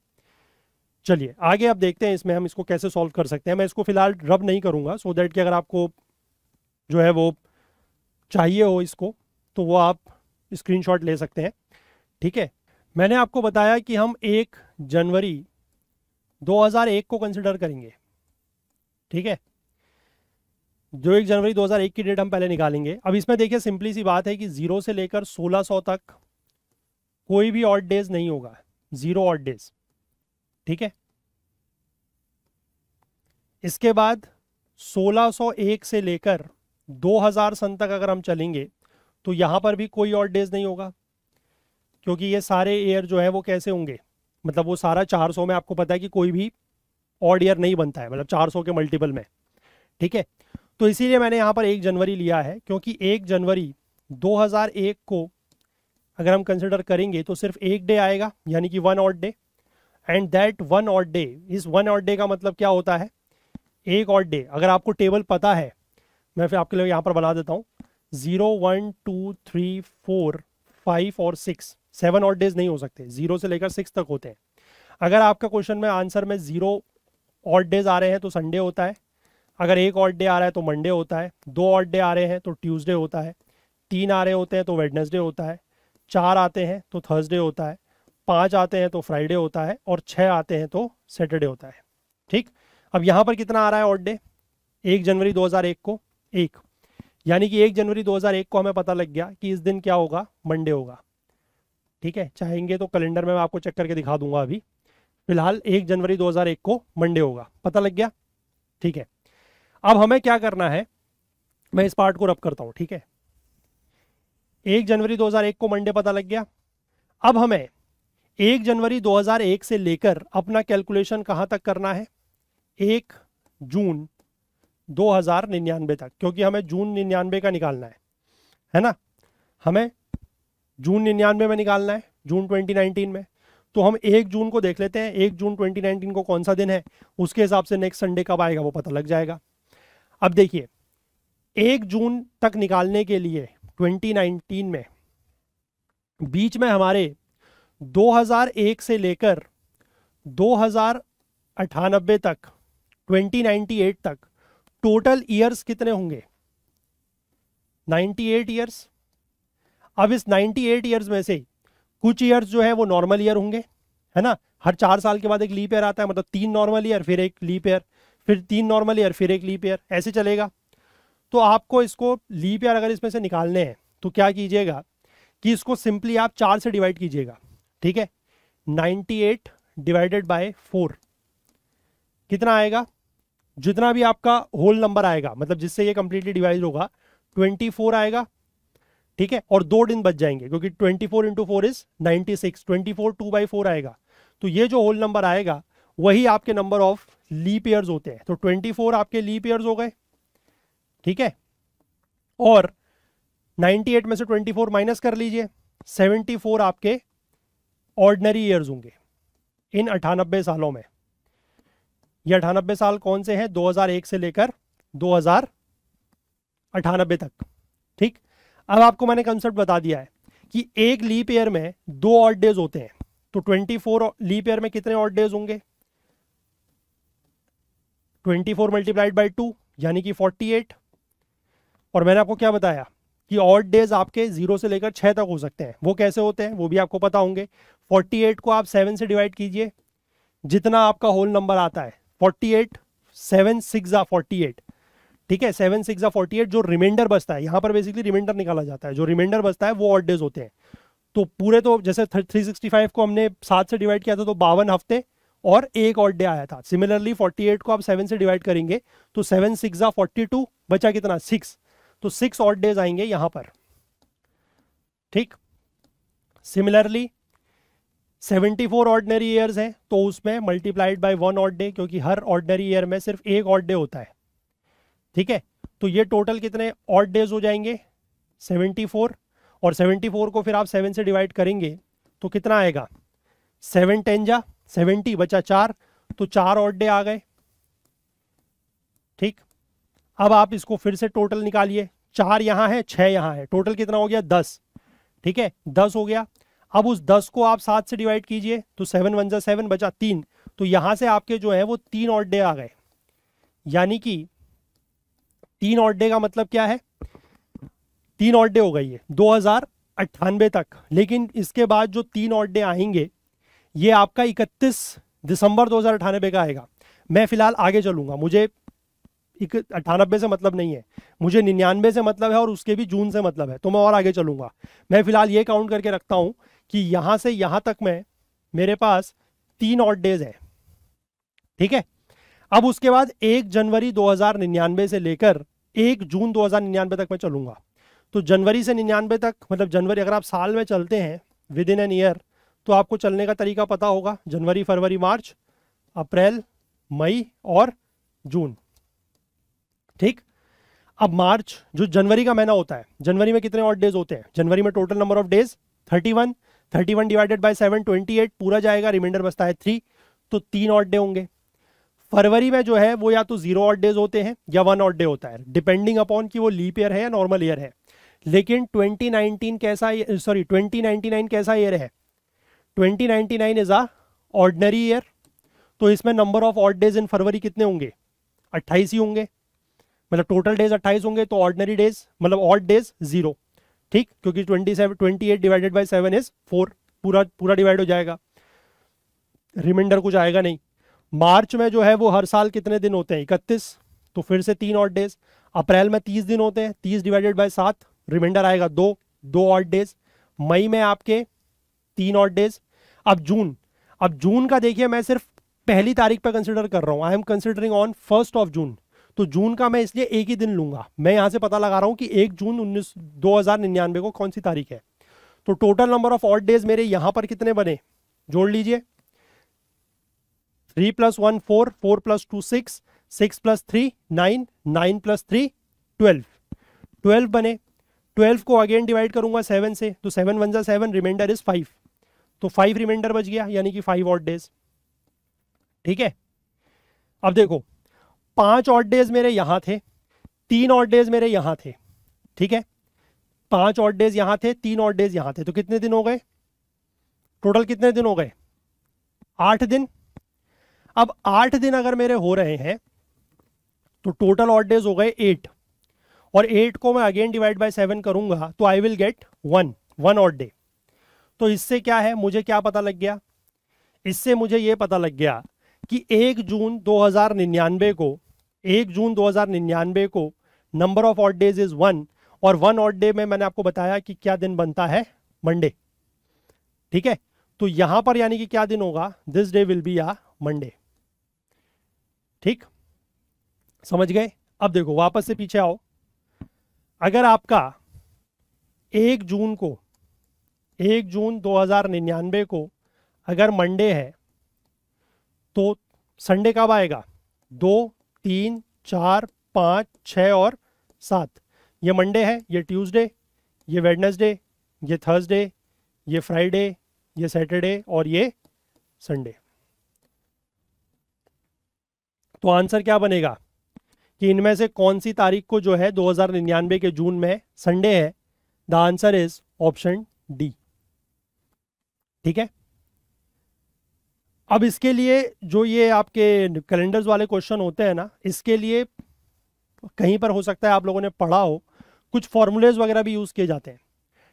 चलिए आगे आप देखते हैं इसमें हम इसको कैसे सॉल्व कर सकते हैं मैं इसको फिलहाल रब नहीं करूंगा सो देट दैट कि अगर आपको जो है वो चाहिए हो इसको तो वो आप स्क्रीनशॉट ले सकते हैं ठीक है मैंने आपको बताया कि हम एक जनवरी 2001 को कंसिडर करेंगे ठीक है जो एक जनवरी 2001 की डेट हम पहले निकालेंगे अब इसमें देखिए सिंपली सी बात है कि जीरो से लेकर 1600 तक कोई भी ऑट डेज नहीं होगा जीरो ऑट डेज ठीक है इसके बाद 1601 से लेकर 2000 सन तक अगर हम चलेंगे तो यहां पर भी कोई ऑट डेज नहीं होगा क्योंकि ये सारे एयर जो है वो कैसे होंगे मतलब वो सारा 400 में आपको पता है कि कोई भी ऑड ईयर नहीं बनता है मतलब 400 के मल्टीपल में ठीक है तो इसीलिए मैंने यहाँ पर एक जनवरी लिया है क्योंकि एक जनवरी 2001 को अगर हम कंसिडर करेंगे तो सिर्फ एक डे आएगा यानी कि one odd day and that one odd day इस वन ऑड डे का मतलब क्या होता है एक ऑड डे अगर आपको टेबल पता है मैं फिर आपके लिए यहाँ पर बना देता हूँ zero one two three four five और सिक्स सेवन ऑट डेज नहीं हो सकते जीरो से लेकर सिक्स तक होते हैं अगर आपका क्वेश्चन में आंसर में जीरो ऑट डेज आ रहे हैं तो संडे होता है अगर एक ऑट डे आ रहा है तो मंडे होता है दो ऑट डे आ रहे हैं तो ट्यूजडे होता है तीन आ रहे होते हैं तो वेडनेसडे होता है चार आते हैं तो थर्सडे होता है पाँच आते हैं तो फ्राइडे होता है और छः आते हैं तो सैटरडे होता है ठीक अब यहाँ पर कितना आ रहा है ऑट डे एक जनवरी 2001 को एक यानी कि एक जनवरी 2001 को हमें पता लग गया कि इस दिन क्या होगा मंडे होगा ठीक है चाहेंगे तो कैलेंडर में मैं आपको चेक करके दिखा दूंगा अभी फिलहाल एक जनवरी 2001 को मंडे होगा पता लग गया ठीक है अब हमें क्या करना है मैं इस पार्ट को रब करता हूं ठीक है एक जनवरी 2001 को मंडे पता लग गया अब हमें एक जनवरी 2001 से लेकर अपना कैलकुलेशन कहां तक करना है एक जून दो तक क्योंकि हमें जून निन्यानवे का निकालना है है ना हमें जून निन्यानवे में निकालना है जून 2019 में तो हम एक जून को देख लेते हैं एक जून 2019 को कौन सा दिन है उसके हिसाब से नेक्स्ट संडे कब आएगा वो पता लग जाएगा अब देखिए एक जून तक निकालने के लिए 2019 में बीच में हमारे 2001 से लेकर दो अठानबे तक ट्वेंटी तक टोटल ईयर्स कितने होंगे 98 ईयर्स अब इस 98 एट में से कुछ ईयर्स जो है वो नॉर्मल ईयर होंगे है ना हर चार साल के बाद एक लीप ईयर आता है मतलब तीन नॉर्मल ईयर फिर एक लीप ईयर फिर तीन नॉर्मल ईयर फिर एक लीप ईयर ऐसे चलेगा तो आपको इसको लीप ईयर अगर इसमें से निकालने हैं तो क्या कीजिएगा कि इसको सिंपली आप चार से डिवाइड कीजिएगा ठीक है 98 डिवाइडेड बाय फोर कितना आएगा जितना भी आपका होल नंबर आएगा मतलब जिससे ये कंप्लीटली डिवाइड होगा 24 आएगा ठीक है और दो दिन बच जाएंगे क्योंकि twenty four into four is ninety six twenty four two by four आएगा तो ये जो होल नंबर आएगा वही आपके नंबर ऑफ लीप ईयर्स होते हैं तो ट्वेंटी फोर आपके लीप ईयर्स हो गए ठीक है और 98 में से 24 माइनस कर लीजिए 74 आपके ऑर्डनरी ईयर्स होंगे इन अठानबे सालों में ये अठानबे साल कौन से हैं 2001 से लेकर दो हज़ार अठानबे तक ठीक अब आपको मैंने कंसेप्ट बता दिया है कि एक लीप ईयर में दो ऑर्ड डेज होते हैं तो 24 फोर लीप ईयर में कितने ऑर्ड डेज होंगे 24 फोर मल्टीप्लाइड बाई टू यानी कि 48 और मैंने आपको क्या बताया कि ऑर्ड डेज आपके जीरो से लेकर छह तक हो सकते हैं वो कैसे होते हैं वो भी आपको पता होंगे 48 को आप सेवन से डिवाइड कीजिए जितना आपका होल नंबर आता है 48 सेवन सिक्स आ फोर्टी एट ठीक है सेवन सिक्स या फोर्टी एट जो रिमाइंडर बचता है यहाँ पर बेसिकली रिमाइंडर निकाला जाता है जो रिमाइंडर बचता है वो ऑड डेज होते हैं तो पूरे तो जैसे थ्री सिक्सटी फाइव को हमने सात से डिवाइड किया था तो बावन हफ्ते और एक ऑड डे आया था सिमिलरली फोर्टी एट को आप सेवन से डिवाइड करेंगे तो सेवन सिक्स या फोर्टी टू बचा कितना सिक्स तो सिक्स ऑट डेज आएंगे यहाँ पर ठीक सिमिलरली 74 फोर ऑर्डनरी ईयर्स है तो उसमें multiplied by one odd day क्योंकि हर ऑर्डनरी ईयर में सिर्फ एक ऑर्ड डे होता है ठीक है तो ये टोटल कितने ऑट डेज हो जाएंगे 74 और 74 को फिर आप 7 से डिवाइड करेंगे तो कितना आएगा 7 टेन जा सेवेंटी बचा चार तो चार ऑट डे आ गए ठीक अब आप इसको फिर से टोटल निकालिए चार यहां है छह यहां है टोटल कितना हो गया दस ठीक है दस हो गया अब उस दस को आप सात से डिवाइड कीजिए तो सेवन वन जा सेवन बचा तीन तो यहां से आपके जो है वो तीन ऑड डे आ गए यानी कि तीन ऑड डे का मतलब क्या है तीन ऑट डे हो गई है दो हजार अट्ठानबे तक लेकिन इसके बाद जो तीन ऑट डे आएंगे ये आपका इकतीस दिसंबर दो हजार अठानवे का आएगा मैं फिलहाल आगे चलूंगा मुझे अट्ठानबे से मतलब नहीं है मुझे निन्यानबे से मतलब है और उसके भी जून से मतलब है तो मैं और आगे चलूंगा मैं फिलहाल ये काउंट करके रखता हूँ कि यहां से यहां तक मैं मेरे पास तीन ऑट डेज है ठीक है अब उसके बाद एक जनवरी 2099 से लेकर एक जून 2099 तक मैं चलूंगा तो जनवरी से निन्यानवे तक मतलब जनवरी अगर आप साल में चलते हैं विद इन एन ईयर तो आपको चलने का तरीका पता होगा जनवरी फरवरी मार्च अप्रैल मई और जून ठीक अब मार्च जो जनवरी का महीना होता है जनवरी में कितने और डेज होते हैं जनवरी में total number of days thirty one thirty one divided by seven twenty eight पूरा जाएगा रिमाइंडर बचता है थ्री तो तीन ऑट डे होंगे फरवरी में जो है वो या तो जीरो ऑट डेज होते हैं या वन ऑट डे होता है डिपेंडिंग अपॉन कि वो लीप ईयर है या नॉर्मल ईयर है लेकिन 2019 कैसा सॉरी 2099 कैसा ईयर है 2099 इज अ ऑर्डनरी ईयर तो इसमें number of odd days in फरवरी कितने होंगे 28 ही होंगे मतलब टोटल डेज 28 होंगे तो ऑर्डनरी डेज मतलब ऑट डेज जीरो ठीक क्योंकि 27 28 डिवाइडेड बाय 7 इज फोर पूरा पूरा डिवाइड हो जाएगा रिमाइंडर कुछ आएगा नहीं मार्च में जो है वो हर साल कितने दिन होते हैं इकतीस तो फिर से तीन ऑट डेज अप्रैल में तीस दिन होते हैं तीस डिवाइडेड बाय सात रिमाइंडर आएगा दो दो ऑट डेज मई में आपके तीन ऑट डेज अब जून अब जून का देखिए मैं सिर्फ पहली तारीख पर कंसिडर कर रहा हूँ I am considering on first of June तो जून का मैं इसलिए एक ही दिन लूंगा मैं यहाँ से पता लगा रहा हूँ कि एक जून उन्नीस दो हजार निन्यानवे को कौन सी तारीख है तो total number of odd days मेरे यहाँ पर कितने बने जोड़ लीजिए three plus one four four plus two six six plus three nine nine plus three twelve twelve बने ट्वेल्व को अगेन डिवाइड करूंगा सेवन से तो सेवन वन जा सेवन रिमाइंडर इज फाइव तो फाइव रिमाइंडर बच गया यानी कि फाइव ऑट डेज ठीक है अब देखो पांच ऑट डेज मेरे यहां थे तीन ऑट डेज मेरे यहां थे ठीक है पांच ऑट डेज यहां थे तीन ऑट डेज यहां थे तो कितने दिन हो गए टोटल कितने दिन हो गए आठ दिन अब आठ दिन अगर मेरे हो रहे हैं तो टोटल ऑट डेज हो गए एट और एट को मैं अगेन डिवाइड बाय सेवन करूंगा तो I will get one one odd day तो इससे क्या है मुझे क्या पता लग गया इससे मुझे यह पता लग गया कि एक जून दो हजार निन्यानवे को एक जून दो हजार निन्यानवे को number of odd days is one और वन ऑट डे में मैंने आपको बताया कि क्या दिन बनता है मंडे ठीक है तो यहां पर यानी कि क्या दिन होगा this day will be a Monday ठीक समझ गए अब देखो वापस से पीछे आओ अगर आपका एक जून को एक जून 2099 को अगर मंडे है तो संडे कब आएगा दो तीन चार पाँच छः और सात ये मंडे है ये ट्यूसडे ये वेडनेसडे ये थर्सडे ये फ्राइडे ये सैटरडे और ये संडे तो आंसर क्या बनेगा कि इनमें से कौन सी तारीख को जो है 2099 के जून में संडे है the answer is option D ठीक है अब इसके लिए जो ये आपके कैलेंडर्स वाले क्वेश्चन होते हैं ना इसके लिए कहीं पर हो सकता है आप लोगों ने पढ़ा हो कुछ फॉर्मूलेज वगैरह भी यूज़ किए जाते हैं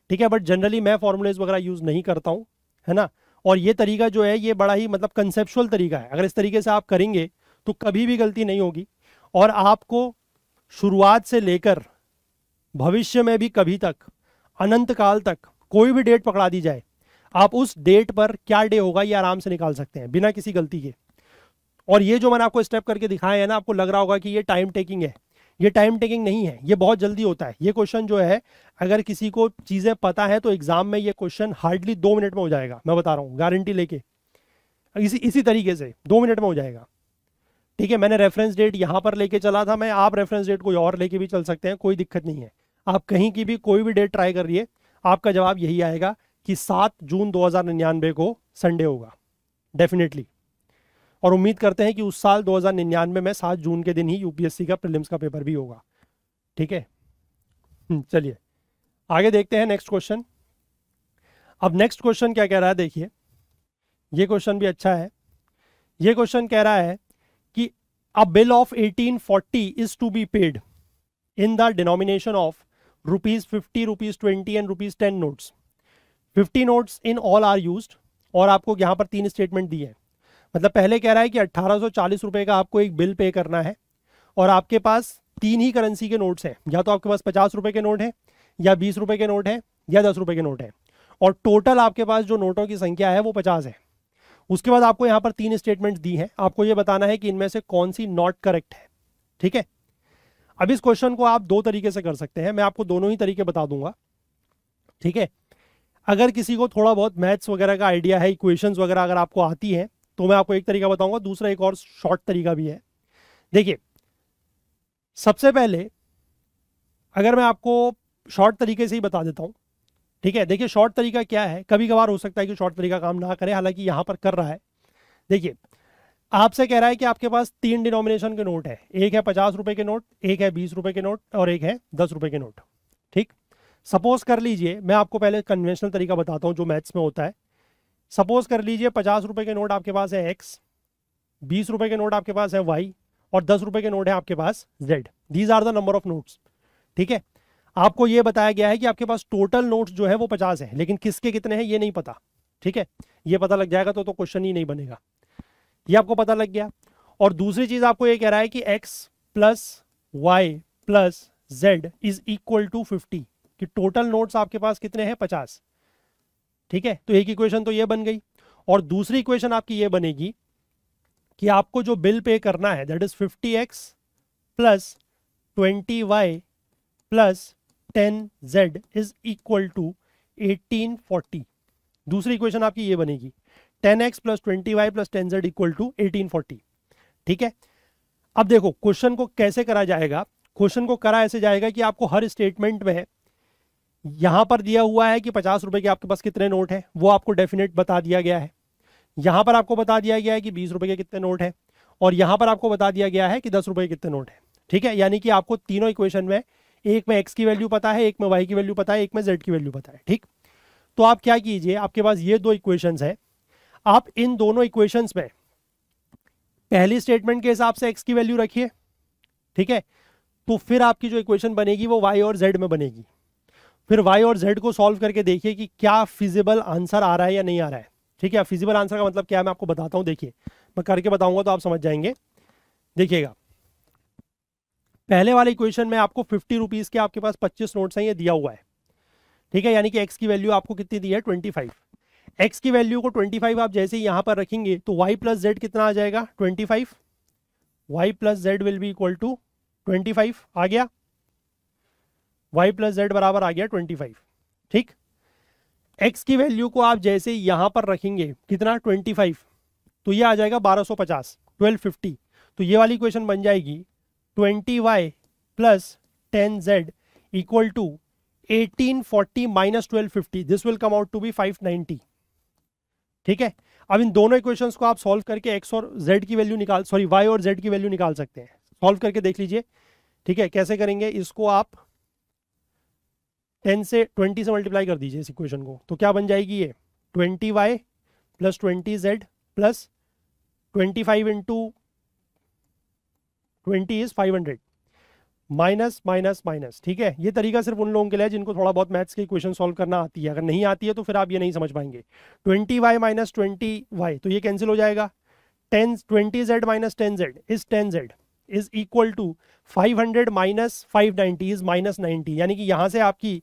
ठीक है बट जनरली मैं फॉर्मूलेज वगैरह यूज़ नहीं करता हूँ है ना और ये तरीका जो है ये बड़ा ही मतलब कंसेप्शुअल तरीका है अगर इस तरीके से आप करेंगे तो कभी भी गलती नहीं होगी और आपको शुरुआत से लेकर भविष्य में भी कभी तक अनंत काल तक कोई भी डेट पकड़ा दी जाए आप उस डेट पर क्या डे होगा ये आराम से निकाल सकते हैं बिना किसी गलती के और ये जो मैंने आपको स्टेप करके दिखाया है ना आपको लग रहा होगा कि ये टाइम टेकिंग है ये टाइम टेकिंग नहीं है ये बहुत जल्दी होता है ये क्वेश्चन जो है अगर किसी को चीज़ें पता है तो एग्जाम में ये क्वेश्चन हार्डली दो मिनट में हो जाएगा मैं बता रहा हूँ गारंटी लेके इसी इसी तरीके से दो मिनट में हो जाएगा ठीक है मैंने रेफरेंस डेट यहाँ पर लेके चला था मैं आप रेफरेंस डेट कोई और लेके भी चल सकते हैं कोई दिक्कत नहीं है आप कहीं की भी कोई भी डेट ट्राई करिए आपका जवाब यही आएगा कि सात जून दो को संडे होगा डेफिनेटली और उम्मीद करते हैं कि उस साल 2099 में सात जून के दिन ही यूपीएससी का प्रिलिम्स का पेपर भी होगा ठीक है हम्म, चलिए आगे देखते हैं नेक्स्ट क्वेश्चन अब नेक्स्ट क्वेश्चन क्या कह रहा है देखिए ये क्वेश्चन भी अच्छा है ये क्वेश्चन कह रहा है a bill of 1840 is to be paid in the denomination of rupees 50 rupees 20 and rupees 10 notes 50 notes in all are used और आपको यहाँ पर तीन स्टेटमेंट दी है मतलब पहले कह रहा है कि अट्ठारह रुपए का आपको एक बिल पे करना है और आपके पास तीन ही करेंसी के नोट्स हैं या तो आपके पास पचास रुपए के नोट हैं या बीस रुपए के नोट हैं या दस रुपए के नोट हैं और टोटल आपके पास जो नोटों की संख्या है वो पचास है उसके बाद आपको यहां पर तीन स्टेटमेंट दी हैं आपको यह बताना है कि इनमें से कौन सी नॉट करेक्ट है ठीक है अब इस क्वेश्चन को आप दो तरीके से कर सकते हैं मैं आपको दोनों ही तरीके बता दूंगा ठीक है अगर किसी को थोड़ा बहुत मैथ्स वगैरह का आइडिया है इक्वेशंस वगैरह अगर आपको आती है तो मैं आपको एक तरीका बताऊंगा दूसरा एक और शॉर्ट तरीका भी है देखिए सबसे पहले अगर मैं आपको शॉर्ट तरीके से ही बता देता हूं ठीक है देखिए शॉर्ट तरीका क्या है कभी कभार हो सकता है कि शॉर्ट तरीका काम ना करे हालांकि यहाँ पर कर रहा है देखिए आपसे कह रहा है कि आपके पास तीन डिनोमिनेशन के नोट है एक है पचास रुपए के नोट एक है बीस रुपए के नोट और एक है दस रुपए के नोट ठीक सपोज कर लीजिए मैं आपको पहले कन्वेंशनल तरीका बताता हूँ जो मैथ्स में होता है सपोज कर लीजिए पचास रुपए के नोट आपके पास है एक्स बीस रुपए के नोट आपके पास है वाई और दस रुपए के नोट है आपके पास Z these are the number of notes ठीक है आपको यह बताया गया है कि आपके पास टोटल नोट्स जो है वो पचास है लेकिन किसके कितने हैं ये नहीं पता ठीक है ये पता लग जाएगा तो तो क्वेश्चन ही नहीं बनेगा ये आपको पता लग गया और दूसरी चीज आपको ये कह रहा है कि x plus Y plus Z is equal to fifty कि टोटल नोट्स आपके पास कितने हैं पचास ठीक है तो एक इक्वेशन तो ये बन गई और दूसरी इक्वेशन आपकी ये बनेगी कि आपको जो बिल पे करना है that is fifty X plus twenty Y plus ten Z is equal to eighteen forty दूसरी इक्वेशन आपकी ये बनेगी ten X plus twenty Y plus ten Z equal to eighteen forty ठीक है अब देखो क्वेश्चन को कैसे करा जाएगा क्वेश्चन को करा ऐसे जाएगा कि आपको हर स्टेटमेंट में यहां पर दिया हुआ है कि पचास रुपए के आपके पास कितने नोट है वो आपको डेफिनेट बता दिया गया है यहां पर आपको बता दिया गया है कि बीस रुपए के कितने नोट है और यहां पर आपको बता दिया गया है कि दस रुपए के कितने नोट है ठीक है यानी कि आपको तीनों इक्वेशन में एक में एक्स की वैल्यू पता है एक में वाई की वैल्यू पता है एक में जेड की वैल्यू पता है ठीक तो आप क्या कीजिए आपके पास ये दो इक्वेशंस है आप इन दोनों इक्वेशंस में पहली स्टेटमेंट के हिसाब से एक्स की वैल्यू रखिए ठीक है तो फिर आपकी जो इक्वेशन बनेगी वो वाई और जेड में बनेगी फिर वाई और जेड को सॉल्व करके देखिए कि क्या फिजिबल आंसर आ रहा है या नहीं आ रहा है ठीक है फिजिबल आंसर का मतलब क्या है मैं आपको बताता हूँ देखिए मैं करके बताऊंगा तो आप समझ जाएंगे देखिएगा पहले वाले इक्वेशन में आपको फिफ्टी रुपीज़ के आपके पास पच्चीस नोट्स हैं ये दिया हुआ है ठीक है यानी कि एक्स की वैल्यू आपको कितनी दी है ट्वेंटी फाइव एक्स की वैल्यू को ट्वेंटी फाइव आप जैसे ही यहां पर रखेंगे तो वाई प्लस जेड कितना आ जाएगा twenty five Y plus Z will be equal to twenty five आ गया वाई प्लस जेड बराबर आ गया ट्वेंटी फाइव ठीक एक्स की वैल्यू को आप जैसे यहां पर रखेंगे कितना ट्वेंटी फाइव तो ये आ जाएगा बारह सौ पचास ट्वेल्व फिफ्टी तो ये वाली क्वेश्चन बन जाएगी twenty Y plus ten Z equal to eighteen forty minus twelve fifty this will come out to be five ninety ठीक है अब इन दोनों इक्वेशन को आप सॉल्व करके एक्स और जेड की वैल्यू निकाल सॉरी वाई और जेड की वैल्यू निकाल सकते हैं सॉल्व करके देख लीजिए ठीक है कैसे करेंगे इसको आप टेन से ट्वेंटी से मल्टीप्लाई कर दीजिए इस इक्वेशन को तो क्या बन जाएगी ये twenty Y plus twenty Z plus twenty five into twenty is five hundred minus minus minus ठीक है ये तरीका सिर्फ उन लोगों के लिए जिनको थोड़ा बहुत मैथ्स के क्वेश्चन सॉल्व करना आती है अगर नहीं आती है तो फिर आप ये नहीं समझ पाएंगे twenty Y minus twenty Y तो ये कैंसिल हो जाएगा ten twenty Z minus ten Z is ten Z is equal to five hundred minus five ninety is minus ninety यानी कि यहाँ से आपकी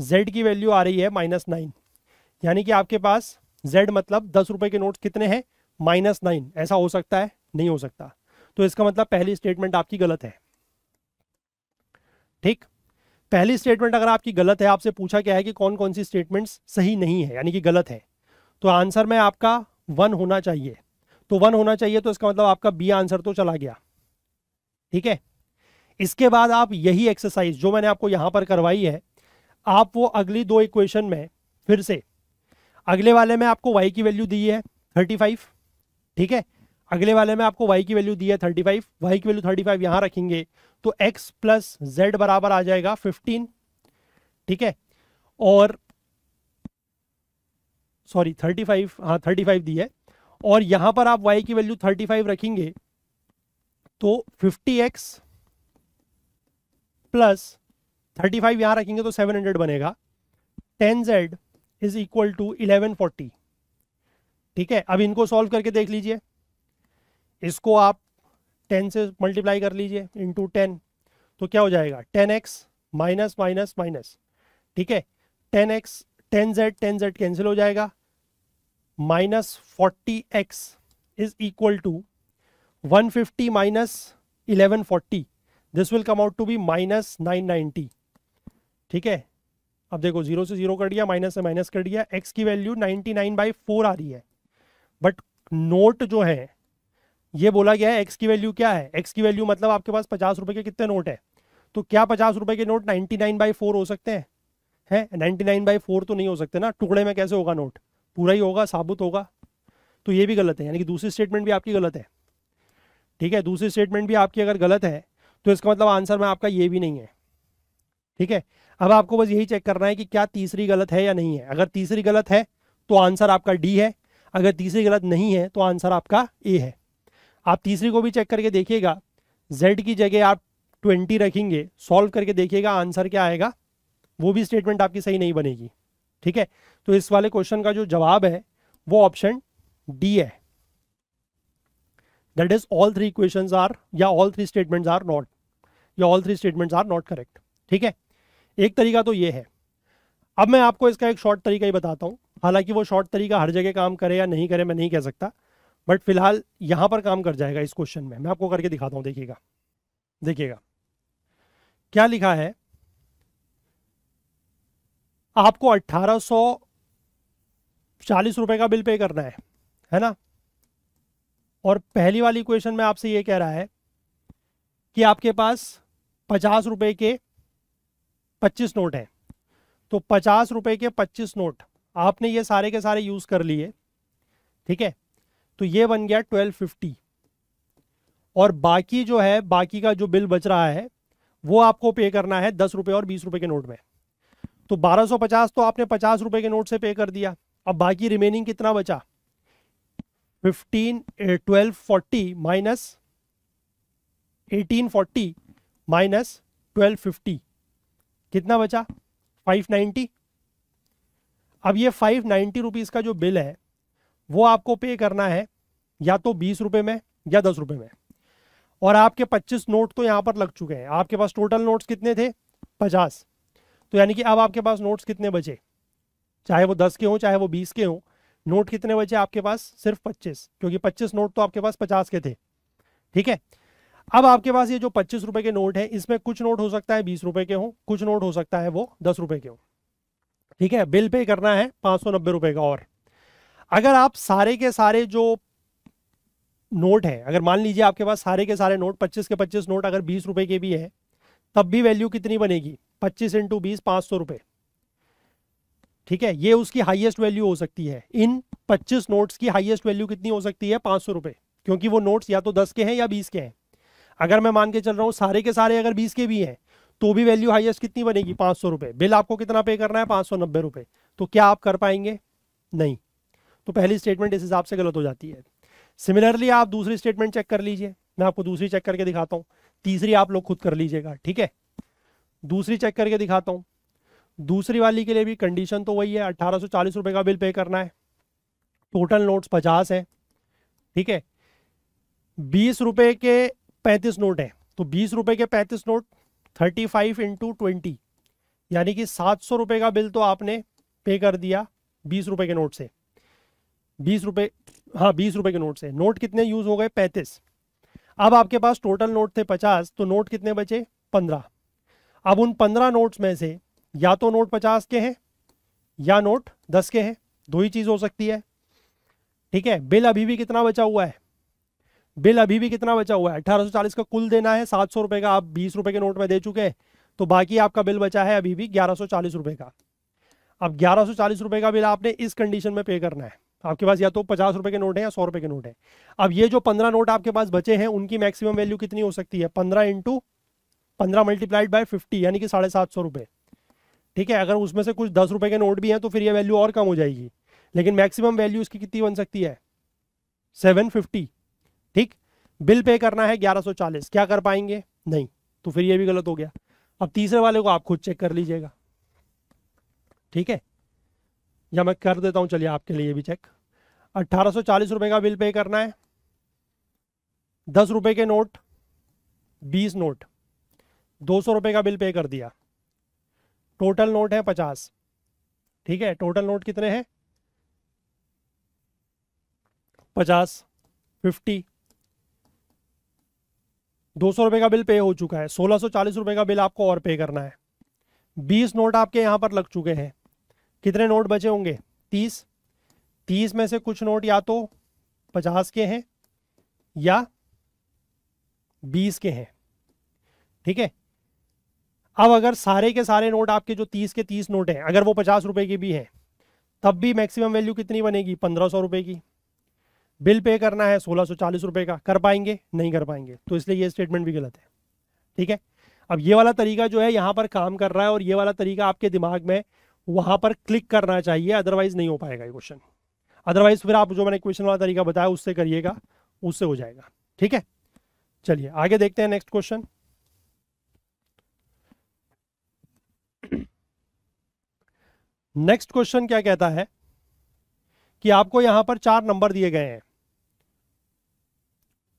जेड की वैल्यू आ रही है माइनस नाइन यानी कि आपके पास जेड मतलब दस रुपये के नोट कितने हैं माइनस नाइन ऐसा हो सकता है नहीं हो सकता तो इसका मतलब पहली स्टेटमेंट आपकी गलत है ठीक पहली स्टेटमेंट अगर आपकी गलत है आपसे पूछा क्या है कि कौन कौन सी स्टेटमेंट्स सही नहीं है यानी कि गलत है तो आंसर में आपका वन होना चाहिए तो वन होना चाहिए तो इसका मतलब आपका बी आंसर तो चला गया ठीक है इसके बाद आप यही एक्सरसाइज जो मैंने आपको यहां पर करवाई है आप वो अगली दो इक्वेशन में फिर से अगले वाले में आपको वाई की वैल्यू दी है फाइव ठीक है अगले वाले में आपको वाई की वैल्यू दी है थर्टी फाइव वाई की वैल्यू थर्टी फाइव यहां रखेंगे तो एक्स प्लस जेड बराबर आ जाएगा फिफ्टीन ठीक है और सॉरी थर्टी फाइव हाँ थर्टी फाइव दी है और यहां पर आप वाई की वैल्यू थर्टी फाइव रखेंगे तो fifty X plus thirty five यहां रखेंगे तो सेवन हंड्रेड बनेगा ten Z is equal to eleven forty ठीक है अब इनको सॉल्व करके देख लीजिए इसको आप टेन से मल्टीप्लाई कर लीजिए इंटू टेन तो क्या हो जाएगा ten X minus minus minus ठीक है ten X ten Z ten Z cancel हो जाएगा minus forty X is equal to one fifty minus eleven forty this will come out to be minus nine ninety ठीक है अब देखो जीरो से जीरो कर दिया माइनस से माइनस कर दिया एक्स की value ninety nine by four आ रही है बट नोट जो है ये बोला गया है एक्स की वैल्यू क्या है एक्स की वैल्यू मतलब आपके पास पचास रुपए के कितने नोट है तो क्या पचास रुपए के note ninety nine by four हो सकते हैं हैं नाइन्टी नाइन बाई फोर तो नहीं हो सकते ना टुकड़े में कैसे होगा नोट पूरा ही होगा साबुत होगा तो ये भी गलत है यानी कि दूसरी स्टेटमेंट भी आपकी गलत है ठीक है दूसरी स्टेटमेंट भी आपकी अगर गलत है तो इसका मतलब आंसर में आपका ये भी नहीं है ठीक है अब आपको बस यही चेक करना है कि क्या तीसरी गलत है या नहीं है अगर तीसरी गलत है तो आंसर आपका डी है अगर तीसरी गलत नहीं है तो आंसर आपका ए है आप तीसरी को भी चेक करके देखिएगा z की जगह आप 20 रखेंगे सॉल्व करके देखिएगा आंसर क्या आएगा वो भी स्टेटमेंट आपकी सही नहीं बनेगी ठीक है तो इस वाले क्वेश्चन का जो जवाब है वो ऑप्शन डी है that is all three question are या all three statements are not या all three statements are not correct ठीक है एक तरीका तो ये है अब मैं आपको इसका एक शॉर्ट तरीका ही बताता हूँ हालांकि वो शॉर्ट तरीका हर जगह काम करे या नहीं करे मैं नहीं कह सकता बट फिलहाल यहां पर काम कर जाएगा इस क्वेश्चन में मैं आपको करके दिखाता हूं देखिएगा देखिएगा क्या लिखा है आपको अट्ठारह चालीस रुपए का बिल पे करना है है ना और पहली वाली क्वेश्चन में आपसे यह कह रहा है कि आपके पास पचास रुपए के पच्चीस नोट हैं तो पचास रुपए के पच्चीस नोट आपने ये सारे के सारे यूज़ कर लिए ठीक है तो ये बन गया ट्वेल्व फिफ्टी और बाकी जो है बाकी का जो बिल बच रहा है वो आपको पे करना है दस रुपये और बीस रुपये के नोट में तो बारह सौ पचास तो आपने पचास रुपये के नोट से पे कर दिया अब बाकी रिमेनिंग कितना बचा fifteen twelve forty minus eighteen forty minus twelve fifty कितना बचा फाइव नाइन्टी अब ये फाइव नाइन्टी रुपीज़ का जो बिल है वो आपको पे करना है या तो बीस रुपए में या दस रुपए में और आपके पच्चीस नोट तो यहां पर लग चुके हैं आपके पास टोटल नोट्स कितने थे पचास तो यानी कि अब आपके पास नोट्स कितने बचे चाहे वो दस के हों चाहे वो बीस के हों नोट कितने बचे आपके पास सिर्फ पच्चीस क्योंकि पच्चीस नोट तो आपके पास पचास के थे ठीक है अब आपके पास ये जो पच्चीस रुपए के नोट है इसमें कुछ नोट हो सकता है बीस रुपए के हों कुछ नोट हो सकता है वो दस रुपए के हों ठीक है बिल पे करना है पांच सौ नब्बे रुपए का और अगर आप सारे के सारे जो नोट है अगर मान लीजिए आपके पास सारे के सारे नोट पच्चीस के पच्चीस नोट अगर बीस रुपए के भी है तब भी वैल्यू कितनी बनेगी पच्चीस इंटू बीस पाँच सौ रुपये ठीक है ये उसकी हाईएस्ट वैल्यू हो सकती है इन 25 नोट्स की हाईएस्ट वैल्यू कितनी हो सकती है पाँच सौ रुपये क्योंकि वो नोट्स या तो दस के हैं या बीस के हैं अगर मैं मान के चल रहा हूँ सारे के सारे अगर बीस के भी हैं तो भी वैल्यू हाइएस्ट कितनी बनेगी पाँच सौ रुपये बिल आपको कितना पे करना है पाँच सौ नब्बे रुपये तो क्या आप कर पाएंगे नहीं तो पहली स्टेटमेंट इस हिसाब से गलत हो जाती है सिमिलरली आप दूसरी स्टेटमेंट चेक कर लीजिए मैं आपको दूसरी चेक करके दिखाता हूँ तीसरी आप लोग खुद कर लीजिएगा ठीक है दूसरी चेक करके दिखाता हूँ दूसरी वाली के लिए भी कंडीशन तो वही है अट्ठारह रुपए का बिल पे करना है टोटल नोट्स पचास है ठीक है बीस रुपए के पैंतीस नोट है तो बीस रुपए के पैंतीस note thirty five into twenty यानी कि सात सौ रुपये का बिल तो आपने पे कर दिया बीस रुपए के नोट से बीस रुपए हाँ बीस रुपए के नोट से नोट कितने यूज़ हो गए पैंतीस अब आपके पास टोटल नोट थे पचास तो नोट कितने बचे पंद्रह अब उन पंद्रह नोट्स में से या तो नोट पचास के हैं या नोट दस के हैं दो ही चीज़ हो सकती है ठीक है बिल अभी भी कितना बचा हुआ है बिल अभी भी कितना बचा हुआ है अठारह सौ चालीस का कुल देना है सात सौ रुपये का आप बीस रुपये के नोट में दे चुके हैं तो बाकी आपका बिल बचा है अभी भी ग्यारह सौ चालीस रुपये का अब ग्यारह सौ चालीस रुपये का बिल आपने इस कंडीशन में पे करना है आपके पास या तो पचास रुपए के नोट है या सौ रुपए के नोट है अब ये जो पंद्रह नोट आपके पास बचे हैं उनकी मैक्सिमम वैल्यू कितनी हो सकती है पंद्रह इंटू पंद्रह मल्टीप्लाइड बाई फिफ्टी यानी कि साढ़े सात सौ रुपए ठीक है अगर उसमें से कुछ दस रुपए के नोट भी हैं तो फिर ये वैल्यू और कम हो जाएगी लेकिन मैक्सिमम वैल्यू इसकी कितनी बन सकती है सेवन फिफ्टी ठीक बिल पे करना है ग्यारह सौ चालीस क्या कर पाएंगे नहीं तो फिर ये भी गलत हो गया अब तीसरे वाले को आप खुद चेक कर लीजिएगा ठीक है या मैं कर देता हूँ चलिए आपके लिए भी चेक अट्ठारह रुपए का बिल पे करना है दस रुपए के नोट बीस नोट दो सौ रुपये का बिल पे कर दिया टोटल नोट है पचास ठीक है टोटल नोट कितने हैं पचास फिफ्टी दो सौ रुपये का बिल पे हो चुका है सोलह सौ चालीस रुपये का बिल आपको और पे करना है बीस नोट आपके यहाँ पर लग चुके हैं कितने नोट बचे होंगे तीस तीस में से कुछ नोट या तो पचास के हैं या बीस के हैं ठीक है अब अगर सारे के सारे नोट आपके जो तीस के तीस नोट हैं अगर वो पचास रुपए के भी हैं तब भी मैक्सिमम वैल्यू कितनी बनेगी पंद्रह सौ रुपए की बिल पे करना है सोलह सौ चालीस रुपए का कर पाएंगे नहीं कर पाएंगे तो इसलिए ये स्टेटमेंट भी गलत है ठीक है अब ये वाला तरीका जो है यहां पर काम कर रहा है और ये वाला तरीका आपके दिमाग में वहां पर क्लिक करना चाहिए अदरवाइज नहीं हो पाएगा ये क्वेश्चन अदरवाइज फिर आप जो मैंने क्वेश्चन वाला तरीका बताया उससे करिएगा उससे हो जाएगा ठीक है चलिए आगे देखते हैं नेक्स्ट क्वेश्चन नेक्स्ट क्वेश्चन क्या कहता है कि आपको यहां पर चार नंबर दिए गए हैं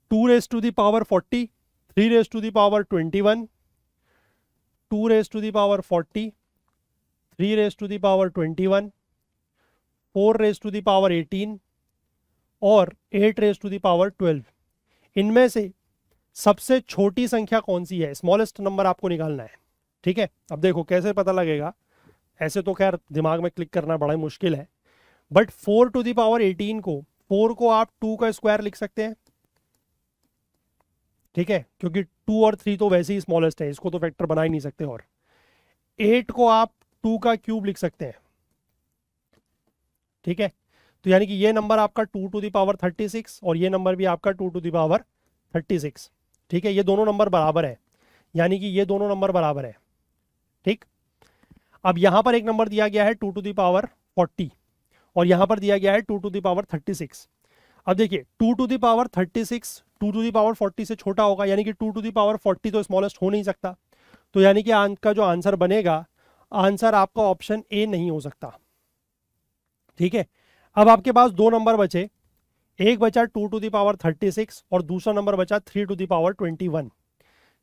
two raise to the power forty three raise to the power twenty one two raise to the power forty three raise to the power twenty one four raise to the power eighteen और eight raise to the power twelve इनमें से सबसे छोटी संख्या कौन सी है स्मॉलेस्ट नंबर आपको निकालना है ठीक है अब देखो कैसे पता लगेगा ऐसे तो खैर दिमाग में क्लिक करना बड़ा ही मुश्किल है but four to the power eighteen को फोर को आप टू का स्क्वायर लिख सकते हैं ठीक है क्योंकि टू और थ्री तो वैसे ही स्मॉलेस्ट है इसको तो फैक्टर बना ही नहीं सकते और एट को आप टू का क्यूब लिख सकते हैं ठीक है तो यानी कि ये नंबर आपका two to the power thirty six और ये नंबर भी आपका two to the power thirty six ठीक है ये दोनों नंबर बराबर है यानी कि ये दोनों नंबर बराबर है ठीक अब यहां पर एक नंबर दिया गया है टू टू दावर फोर्टी और यहां पर दिया गया है two to the power thirty six अब देखिए two to the power thirty six two to the power forty से छोटा होगा यानी कि टू टू दावर फोर्टी तो स्मॉलेस्ट हो नहीं सकता तो यानी कि का जो आंसर बनेगा आंसर आपका ऑप्शन ए नहीं हो सकता ठीक है अब आपके पास दो नंबर बचे एक बचा two to the power thirty six और दूसरा नंबर बचा three to the power twenty one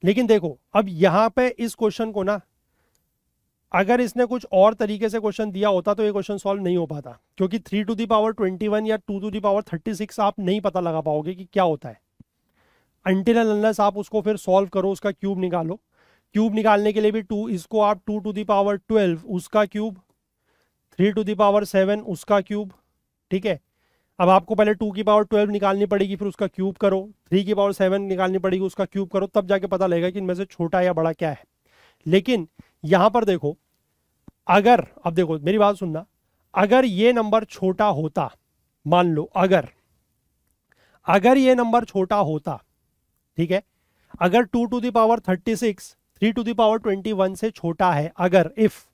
लेकिन देखो अब यहां पे इस क्वेश्चन को ना अगर इसने कुछ और तरीके से क्वेश्चन दिया होता तो ये क्वेश्चन सॉल्व नहीं हो पाता क्योंकि three to the power twenty one या two to the power thirty six आप नहीं पता लगा पाओगे कि क्या होता है अंटिल आप उसको फिर सॉल्व करो उसका क्यूब निकालो क्यूब निकालने के लिए भी टू इसको आप टू टू दावर ट्वेल्व उसका cube three to the power seven उसका क्यूब ठीक है अब आपको पहले टू की पावर ट्वेल्व निकालनी पड़ेगी फिर उसका क्यूब करो थ्री की पावर सेवन निकालनी पड़ेगी उसका क्यूब करो तब जाके पता लगेगा कि इनमें से छोटा या बड़ा क्या है लेकिन यहां पर देखो अगर अब देखो मेरी बात सुनना अगर ये नंबर छोटा होता मान लो अगर अगर ये नंबर छोटा होता ठीक है अगर two to the power thirty six three to the power twenty one से छोटा है अगर इफ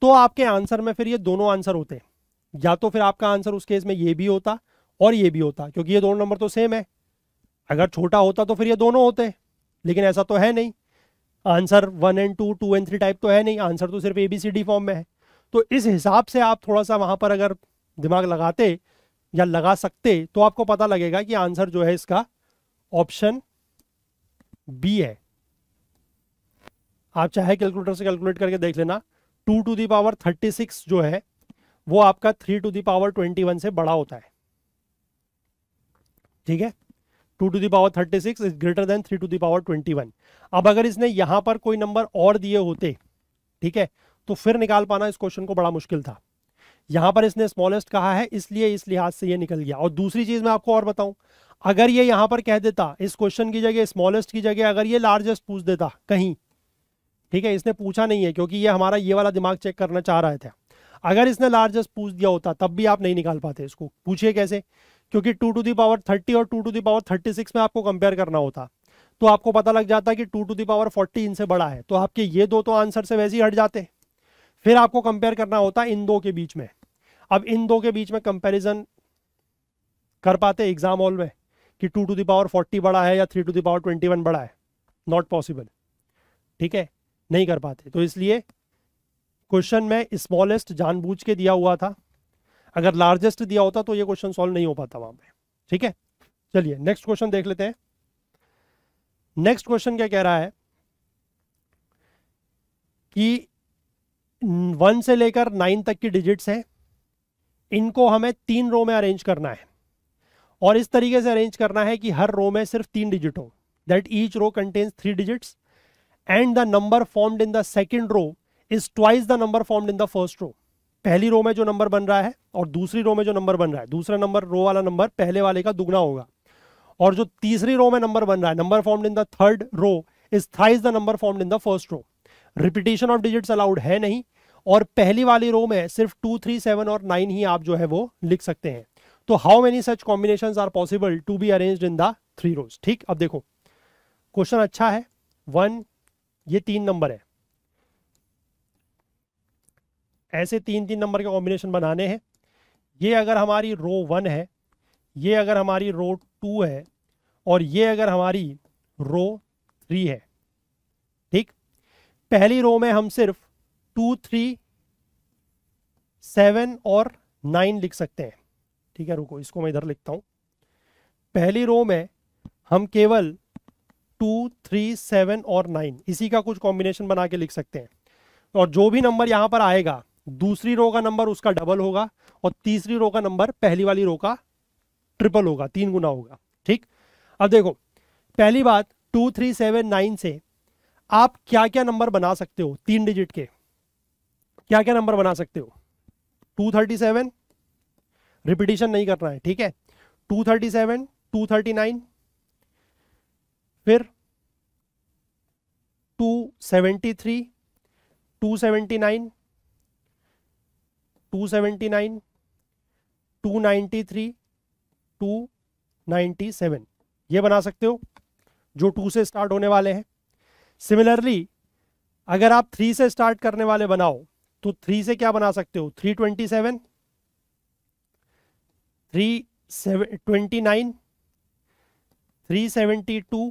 तो आपके आंसर में फिर ये दोनों आंसर होते हैं या तो फिर आपका आंसर उस केस में ये भी होता और ये भी होता क्योंकि ये दोनों नंबर तो सेम है अगर छोटा होता तो फिर ये दोनों होते लेकिन ऐसा तो है नहीं answer one and two two and three type तो है नहीं आंसर तो सिर्फ A B C D form में है तो इस हिसाब से आप थोड़ा सा वहां पर अगर दिमाग लगाते या लगा सकते तो आपको पता लगेगा कि आंसर जो है इसका ऑप्शन बी है आप चाहे कैलकुलेटर से कैलकुलेट करके देख लेना two to the power thirty six जो है वो आपका three to the power twenty one से बड़ा होता है ठीक है two to the power thirty six is greater than three to the power twenty one अब अगर इसने यहां पर कोई नंबर और दिए होते ठीक है तो फिर निकाल पाना इस क्वेश्चन को बड़ा मुश्किल था यहां पर इसने स्मॉलेस्ट कहा है इसलिए इस लिहाज से ये निकल गया और दूसरी चीज मैं आपको और बताऊं अगर ये यहां पर कह देता इस क्वेश्चन की जगह स्मॉलेस्ट की जगह अगर ये लार्जेस्ट पूछ देता कहीं ठीक है इसने पूछा नहीं है क्योंकि ये हमारा ये वाला दिमाग चेक करना चाह रहा था अगर इसने लार्जेस्ट पूछ दिया होता तब भी आप नहीं निकाल पाते इसको पूछिए कैसे क्योंकि two to the power thirty और two to the power thirty six में आपको कंपेयर करना होता तो आपको पता लग जाता कि two to the power forty इनसे बड़ा है तो आपके ये दो तो आंसर से वैसे ही हट जाते फिर आपको कंपेयर करना होता इन दो के बीच में अब इन दो के बीच में कंपेरिजन कर पाते एग्जाम हॉल में कि two to the power forty बड़ा है या three to the power twenty one बड़ा है नॉट पॉसिबल ठीक है नहीं कर पाते तो इसलिए क्वेश्चन में स्मॉलेस्ट जानबूझ के दिया हुआ था अगर लार्जेस्ट दिया होता तो ये क्वेश्चन सॉल्व नहीं हो पाता वहां पे ठीक है चलिए नेक्स्ट क्वेश्चन देख लेते हैं नेक्स्ट क्वेश्चन क्या कह रहा है कि वन से लेकर नाइन तक की डिजिट्स हैं इनको हमें तीन रो में अरेंज करना है और इस तरीके से अरेंज करना है कि हर रो में सिर्फ तीन डिजिट हो that each row contains three digits and the number formed in the second row is twice the number formed in the first row पहली रो में जो नंबर बन रहा है और दूसरी रो में जो नंबर बन रहा है दूसरा नंबर रो वाला नंबर पहले वाले का दुगना होगा और जो तीसरी रो में नंबर बन रहा है number formed in the third row is thrice the number formed in the first row repetition of digits allowed है नहीं और पहली वाली रो में सिर्फ टू थ्री सेवन और नाइन ही आप जो है वो लिख सकते हैं तो how many such combination are possible to be arrange in the three rows ठीक अब देखो क्वेश्चन अच्छा है वन ये तीन नंबर है ऐसे तीन तीन नंबर के कॉम्बिनेशन बनाने हैं ये अगर हमारी रो वन है ये अगर हमारी रो टू है और ये अगर हमारी रो थ्री है ठीक पहली रो में हम सिर्फ टू थ्री सेवन और नाइन लिख सकते हैं ठीक है रुको इसको मैं इधर लिखता हूं पहली रो में हम केवल टू थ्री सेवन और नाइन इसी का कुछ कॉम्बिनेशन बना के लिख सकते हैं और जो भी नंबर यहाँ पर आएगा दूसरी रो का नंबर उसका डबल होगा और तीसरी रो का नंबर पहली वाली रो का ट्रिपल होगा तीन गुना होगा ठीक अब देखो पहली बात टू थ्री सेवन नाइन से आप क्या क्या नंबर बना सकते हो तीन डिजिट के क्या क्या नंबर बना सकते हो टू थर्टी सेवन रिपीटिशन नहीं करना है ठीक है two thirty seven two thirty nine फिर 273, 279, 279, 293, 297 ये बना सकते हो जो टू से स्टार्ट होने वाले हैं सिमिलरली अगर आप थ्री से स्टार्ट करने वाले बनाओ तो थ्री से क्या बना सकते हो three twenty seven three twenty nine three seventy two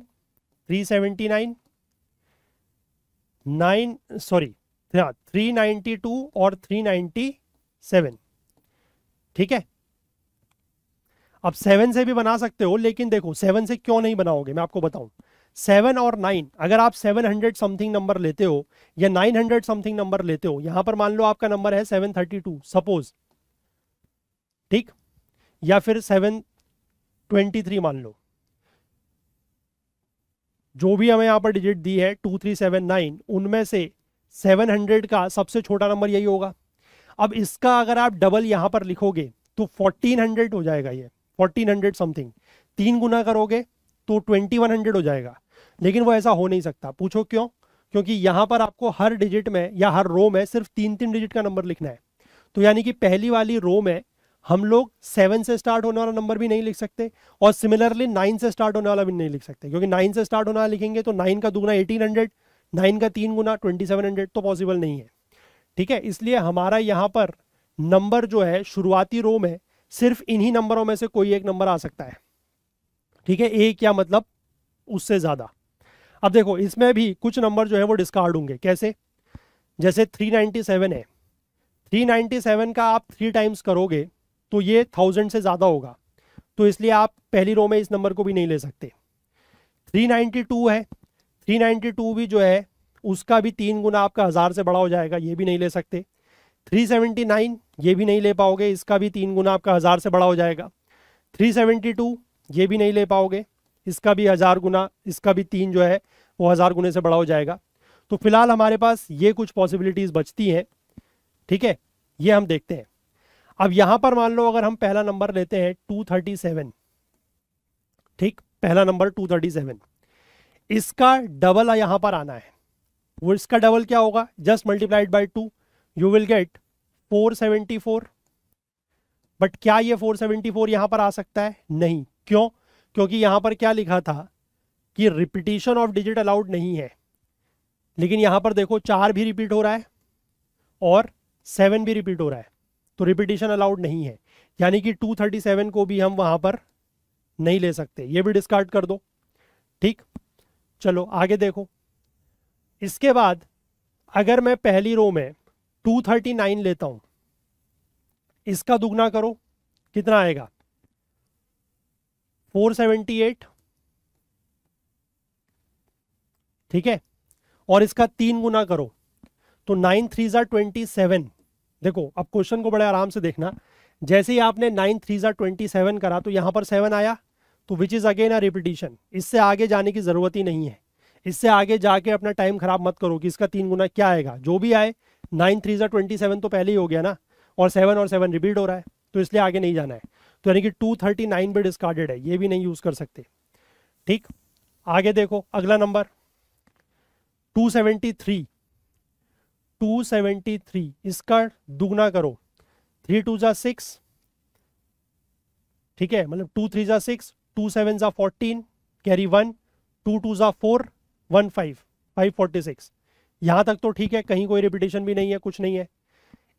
three seventy nine nine sorry three ninety two और थ्री नाइन्टी सेवन ठीक है अब सेवन से भी बना सकते हो लेकिन देखो सेवन से क्यों नहीं बनाओगे मैं आपको बताऊं सेवन और नाइन अगर आप सेवन हंड्रेड समथिंग नंबर लेते हो या नाइन हंड्रेड समथिंग नंबर लेते हो यहां पर मान लो आपका नंबर है सेवन थर्टी टू सपोज ठीक या फिर सेवन ट्वेंटी थ्री मान लो जो भी हमें यहाँ पर डिजिट दी है टू थ्री सेवन नाइन उनमें से सेवन हंड्रेड का सबसे छोटा नंबर यही होगा अब इसका अगर आप डबल यहाँ पर लिखोगे तो फोर्टीन हंड्रेड हो जाएगा ये फोर्टीन हंड्रेड समथिंग तीन गुना करोगे तो ट्वेंटी वन हंड्रेड हो जाएगा लेकिन वो ऐसा हो नहीं सकता पूछो क्यों क्योंकि यहाँ पर आपको हर डिजिट में या हर रो में सिर्फ तीन तीन डिजिट का नंबर लिखना है तो यानी कि पहली वाली रो में हम लोग सेवन से स्टार्ट होने वाला नंबर भी नहीं लिख सकते और सिमिलरली नाइन से स्टार्ट होने वाला भी नहीं लिख सकते क्योंकि नाइन से स्टार्ट होने वाला लिखेंगे तो नाइन का दुगना एटीन हंड्रेड नाइन का तीन गुना ट्वेंटी सेवन हंड्रेड तो पॉसिबल नहीं है ठीक है इसलिए हमारा यहाँ पर नंबर जो है शुरुआती रो में सिर्फ इन्हीं नंबरों में से कोई एक नंबर आ सकता है ठीक है एक या मतलब उससे ज़्यादा अब देखो इसमें भी कुछ नंबर जो है वो डिस्कार्ड होंगे कैसे जैसे सेवन है सेवन का आप थ्री टाइम्स करोगे तो ये थाउजेंड से ज़्यादा होगा तो इसलिए आप पहली रो में इस नंबर को भी नहीं ले सकते 392 है 392 भी जो है उसका भी तीन गुना आपका हज़ार से बड़ा हो जाएगा ये भी नहीं ले सकते 379 ये भी नहीं ले पाओगे इसका भी तीन गुना आपका हज़ार से बड़ा हो जाएगा 372 ये भी नहीं ले पाओगे इसका भी हज़ार गुना इसका भी तीन जो है वो हज़ार गुने से बड़ा हो जाएगा तो फिलहाल हमारे पास ये कुछ पॉसिबिलिटीज़ बचती हैं ठीक है ये हम देखते हैं अब यहां पर मान लो अगर हम पहला नंबर लेते हैं 237 ठीक पहला नंबर 237 इसका डबल यहां पर आना है वो इसका डबल क्या होगा just multiplied by two you will get 474 but क्या ये 474 यहां पर आ सकता है नहीं क्यों क्योंकि यहां पर क्या लिखा था कि रिपीटेशन ऑफ डिजिट अलाउड नहीं है लेकिन यहां पर देखो चार भी रिपीट हो रहा है और सेवन भी रिपीट हो रहा है तो रिपीटेशन अलाउड नहीं है यानी कि 237 को भी हम वहां पर नहीं ले सकते ये भी डिस्कार्ड कर दो ठीक चलो आगे देखो इसके बाद अगर मैं पहली रो में 239 लेता हूं इसका दुगना करो कितना आएगा 478 ठीक है और इसका तीन गुना करो तो नाइन थ्री जार ट्वेंटी सेवन देखो अब क्वेश्चन को बड़े आराम से देखना जैसे ही आपने नाइन थ्री जार ट्वेंटी सेवन करा तो यहाँ पर सेवन आया तो which is again a repetition इससे आगे जाने की ज़रूरत ही नहीं है इससे आगे जाके अपना टाइम खराब मत करो कि इसका तीन गुना क्या आएगा जो भी आए नाइन थ्री जार ट्वेंटी सेवन तो पहले ही हो गया ना और सेवन और सेवन रिपीट हो रहा है तो इसलिए आगे नहीं जाना है तो यानी कि टू थर्टी नाइन भी डिस्कार्डेड है ये भी नहीं यूज़ कर सकते ठीक आगे देखो अगला नंबर टू सेवेंटी थ्री 273 इसका दुगना करो थ्री टू जा सिक्स ठीक है मतलब टू थ्री जा सिक्स टू सेवन जा fourteen carry one two two जा four one five five forty six यहां तक तो ठीक है कहीं कोई रिपीटेशन भी नहीं है कुछ नहीं है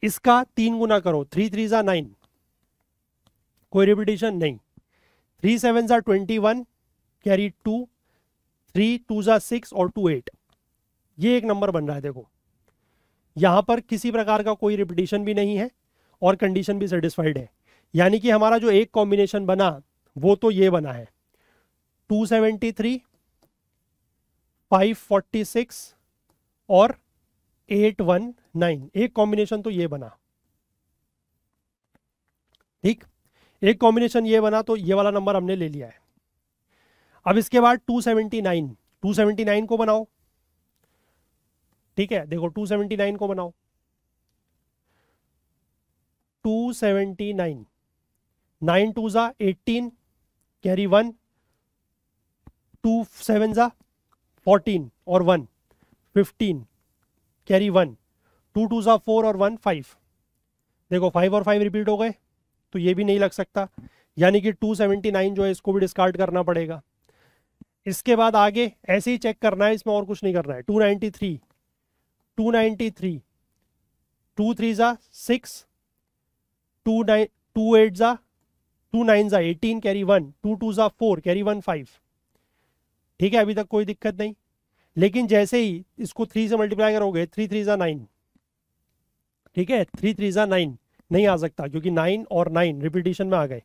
इसका तीन गुना करो थ्री थ्री जा नाइन कोई रिपीटेशन नहीं थ्री सेवन जा twenty one carry two three two जा सिक्स और टू एट ये एक नंबर बन रहा है देखो यहाँ पर किसी प्रकार का कोई रिपीटेशन भी नहीं है और कंडीशन भी सेटिस्फाइड है यानी कि हमारा जो एक कॉम्बिनेशन बना वो तो ये बना है 273, 546 और 819 एक कॉम्बिनेशन तो ये बना ठीक एक कॉम्बिनेशन ये बना तो ये वाला नंबर हमने ले लिया है अब इसके बाद 279 279 को बनाओ ठीक है देखो 279 को बनाओ 279 नाइन टू ज़ा eighteen carry one two seven ज़ा फोर्टीन और one fifteen carry one two two ज़ा फोर और वन फाइव देखो फाइव और फाइव रिपीट हो गए तो ये भी नहीं लग सकता यानी कि टू नाइन जो है इसको भी डिस्कार्ड करना पड़ेगा इसके बाद आगे ऐसे ही चेक करना है इसमें और कुछ नहीं करना है two three two ninety three two three ज़ा six two nine two eight ज़ा टू नाइन ज़ा eighteen carry one two two ज़ा फोर कैरी वन फाइव ठीक है अभी तक कोई दिक्कत नहीं लेकिन जैसे ही इसको थ्री से मल्टीप्लाई करोगे थ्री थ्री ज़ा नाइन ठीक है थ्री थ्री ज़ा नाइन नहीं आ सकता क्योंकि नाइन और नाइन रिपीटेशन में आ गए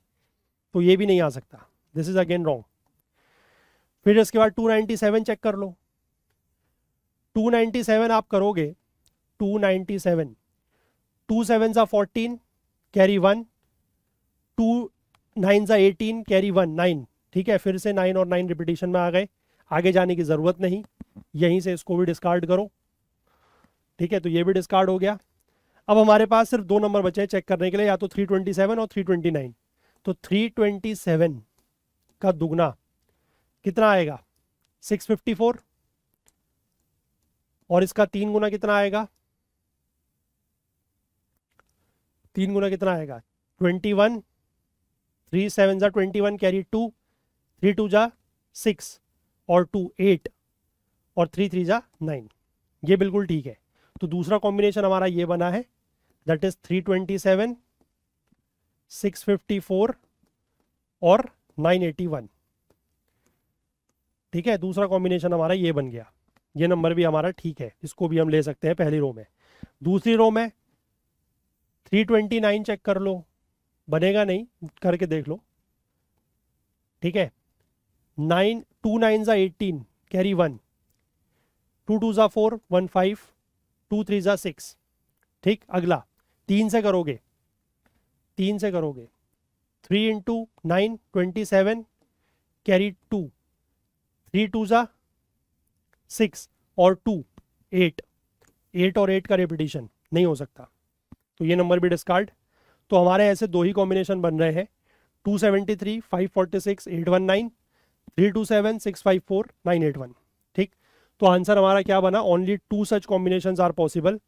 तो ये भी नहीं आ सकता दिस इज़ अगेन रॉन्ग फिर इसके बाद टू नाइन्टी सेवन चेक कर लो 297 आप करोगे 297 टू सेवन ज़ा fourteen carry one two nine ज़ा एटीन कैरी वन नाइन ठीक है फिर से नाइन और नाइन रिपीटेशन में आ गए आगे जाने की ज़रूरत नहीं यहीं से इसको भी डिस्कार्ड करो ठीक है तो ये भी डिस्कार्ड हो गया अब हमारे पास सिर्फ दो नंबर बचे हैं चेक करने के लिए या तो 327 और 329 तो 327 का दुगना कितना आएगा 654 और इसका तीन गुना कितना आएगा तीन गुना कितना आएगा ट्वेंटी वन थ्री सेवन जा twenty one carry two three two जा सिक्स और टू एट और थ्री थ्री जा नाइन ये बिल्कुल ठीक है तो दूसरा कॉम्बिनेशन हमारा ये बना है that is three twenty seven six fifty four और नाइन एटी वन ठीक है दूसरा कॉम्बिनेशन हमारा ये बन गया ये नंबर भी हमारा ठीक है इसको भी हम ले सकते हैं पहली रो में दूसरी रो में 329 चेक कर लो बनेगा नहीं करके देख लो ठीक है नाइन टू नाइन ज़ा eighteen carry one two two ज़ा four one five two three ज़ा सिक्स ठीक अगला तीन से करोगे तीन से करोगे three into nine twenty seven carry two three two ज़ा सिक्स और टू एट एट और एट का रिपीटेशन नहीं हो सकता तो ये नंबर भी डिस्कार्ड तो हमारे ऐसे दो ही कॉम्बिनेशन बन रहे हैं two seventy three five forty six eight one nine three two seven six five four nine eight one ठीक तो आंसर हमारा क्या बना only two such combination are possible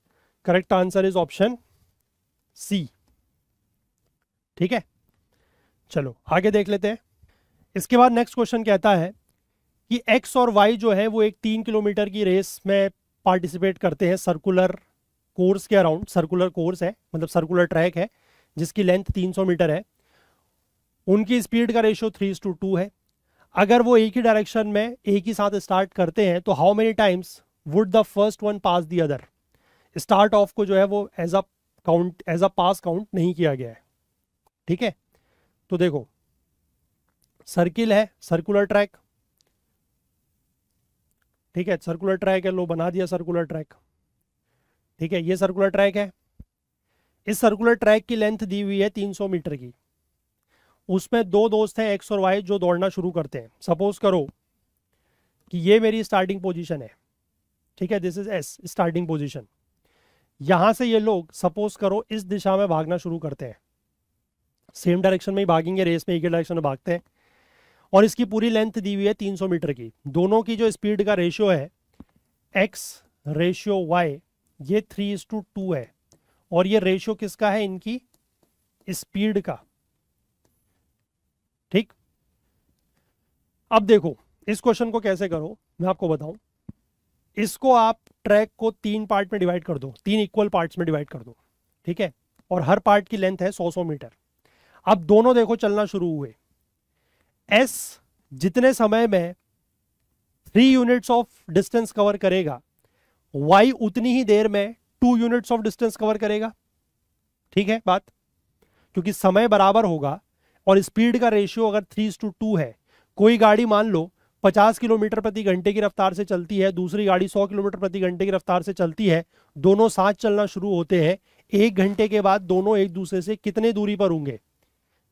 correct answer is option C ठीक है चलो आगे देख लेते हैं इसके बाद नेक्स्ट क्वेश्चन कहता है कि एक्स और वाई जो है वो एक तीन किलोमीटर की रेस में पार्टिसिपेट करते हैं सर्कुलर कोर्स के अराउंड सर्कुलर कोर्स है मतलब सर्कुलर ट्रैक है जिसकी लेंथ 300 मीटर है उनकी स्पीड का रेशियो थ्री टू टू है अगर वो एक ही डायरेक्शन में एक ही साथ स्टार्ट करते हैं तो how many times would the first one pass the other start off को जो है वो as a count as a pass count नहीं किया गया है ठीक है तो देखो सर्किल है सर्कुलर ट्रैक ठीक है सर्कुलर ट्रैक है लो बना दिया सर्कुलर ट्रैक ठीक है ये सर्कुलर ट्रैक है इस सर्कुलर ट्रैक की लेंथ दी हुई है 300 मीटर की उसमें दो दोस्त हैं एक्स और वाई जो दौड़ना शुरू करते हैं सपोज करो कि ये मेरी स्टार्टिंग पोजिशन है ठीक है this is S starting position यहां से ये लोग सपोज करो इस दिशा में भागना शुरू करते हैं सेम डायरेक्शन में ही भागेंगे रेस में एक ही डायरेक्शन में भागते हैं और इसकी पूरी लेंथ दी हुई है 300 मीटर की दोनों की जो स्पीड का रेशियो है एक्स रेशियो वाई ये थ्री इज टू टू है और ये रेशियो किसका है इनकी स्पीड का ठीक अब देखो इस क्वेश्चन को कैसे करो मैं आपको बताऊं इसको आप ट्रैक को तीन पार्ट में डिवाइड कर दो तीन इक्वल पार्ट में डिवाइड कर दो ठीक है और हर पार्ट की लेंथ है सौ सौ मीटर अब दोनों देखो चलना शुरू हुए एस जितने समय में three units of distance cover करेगा वाई उतनी ही देर में two units of distance cover करेगा ठीक है बात क्योंकि समय बराबर होगा और स्पीड का रेशियो अगर थ्री टू टू है कोई गाड़ी मान लो 50 किलोमीटर प्रति घंटे की रफ्तार से चलती है दूसरी गाड़ी 100 किलोमीटर प्रति घंटे की रफ्तार से चलती है दोनों साथ चलना शुरू होते हैं एक घंटे के बाद दोनों एक दूसरे से कितने दूरी पर होंगे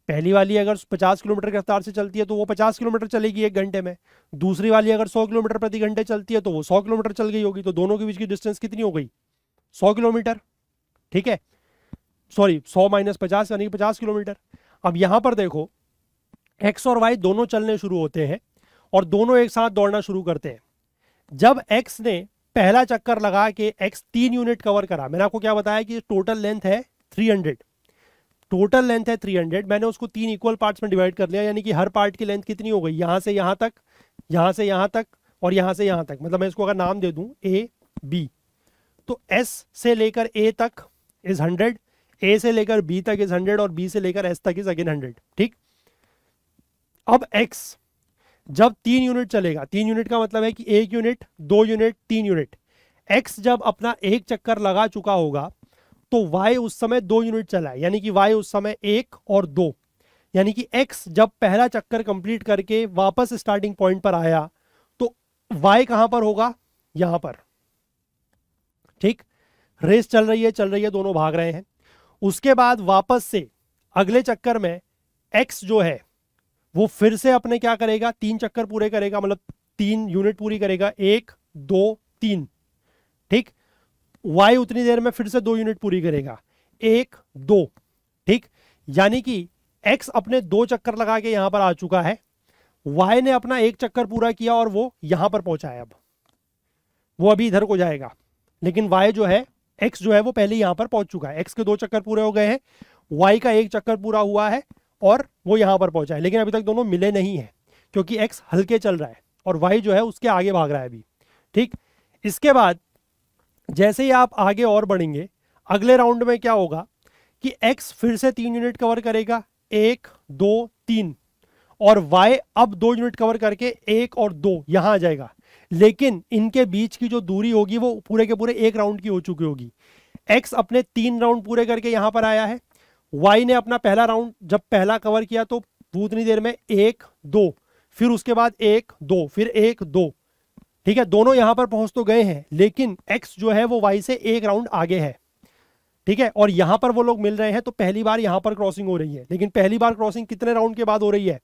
पहली वाली अगर 50 किलोमीटर की रफ्तार से चलती है तो वो 50 किलोमीटर चलेगी एक घंटे में दूसरी वाली अगर 100 किलोमीटर प्रति घंटे चलती है तो वो 100 किलोमीटर चल गई होगी तो दोनों के बीच की डिस्टेंस कितनी हो गई 100 किलोमीटर ठीक है सॉरी 100 माइनस पचास यानी पचास किलोमीटर अब यहाँ पर देखो एक्स और वाई दोनों चलने शुरू होते हैं और दोनों एक साथ दौड़ना शुरू करते हैं जब एक्स ने पहला चक्कर लगा के एक्स तीन यूनिट कवर करा मैंने आपको क्या बताया कि टोटल लेंथ है थ्री हंड्रेड टोटल लेंथ है 300 मैंने उसको तीन इक्वल पार्ट्स में डिवाइड कर लिया यानी कि हर पार्ट की लेंथ कितनी हो गई यहाँ से यहाँ तक यहाँ से यहाँ तक और यहाँ से यहाँ तक मतलब मैं इसको अगर नाम दे दूँ ए बी तो एस से लेकर ए तक इज हंड्रेड ए से लेकर बी तक इज हंड्रेड और बी से लेकर एस तक इज अगेन हंड्रेड ठीक अब एक्स जब तीन यूनिट चलेगा तीन यूनिट का मतलब है कि एक यूनिट दो यूनिट तीन यूनिट एक्स जब अपना एक चक्कर लगा चुका होगा तो y उस समय दो यूनिट चला है यानी कि y उस समय एक और दो यानी कि x जब पहला चक्कर कंप्लीट करके वापस स्टार्टिंग पॉइंट पर आया तो y कहां पर होगा यहां पर ठीक रेस चल रही है चल रही है दोनों भाग रहे हैं उसके बाद वापस से अगले चक्कर में x जो है वो फिर से अपने क्या करेगा तीन चक्कर पूरे करेगा मतलब तीन यूनिट पूरी करेगा एक दो तीन ठीक वाई उतनी देर में फिर से दो यूनिट पूरी करेगा एक दो ठीक यानी कि एक्स अपने दो चक्कर लगा के यहां पर आ चुका है वाई ने अपना एक चक्कर पूरा किया और वो यहां पर पहुंचा है अब वो अभी इधर को जाएगा लेकिन वाई जो है एक्स जो है वो पहले यहां पर पहुंच चुका है एक्स के दो चक्कर पूरे हो गए हैं वाई का एक चक्कर पूरा हुआ है और वो यहां पर पहुंचा है लेकिन अभी तक दोनों मिले नहीं है क्योंकि एक्स हल्के चल रहा है और वाई जो है उसके आगे भाग रहा है अभी ठीक इसके बाद जैसे ही आप आगे और बढ़ेंगे अगले राउंड में क्या होगा कि x फिर से तीन यूनिट कवर करेगा एक दो तीन और y अब दो यूनिट कवर करके एक और दो यहां आ जाएगा लेकिन इनके बीच की जो दूरी होगी वो पूरे के पूरे एक राउंड की हो चुकी होगी x अपने तीन राउंड पूरे करके यहां पर आया है y ने अपना पहला राउंड जब पहला कवर किया तो उतनी देर में एक दो फिर उसके बाद एक दो फिर एक दो ठीक है दोनों यहां पर पहुंच तो गए हैं लेकिन एक्स जो है वो वाई से एक राउंड आगे है ठीक है और यहां पर वो लोग मिल रहे हैं तो पहली बार यहां पर क्रॉसिंग हो रही है लेकिन पहली बार क्रॉसिंग कितने राउंड के बाद हो रही है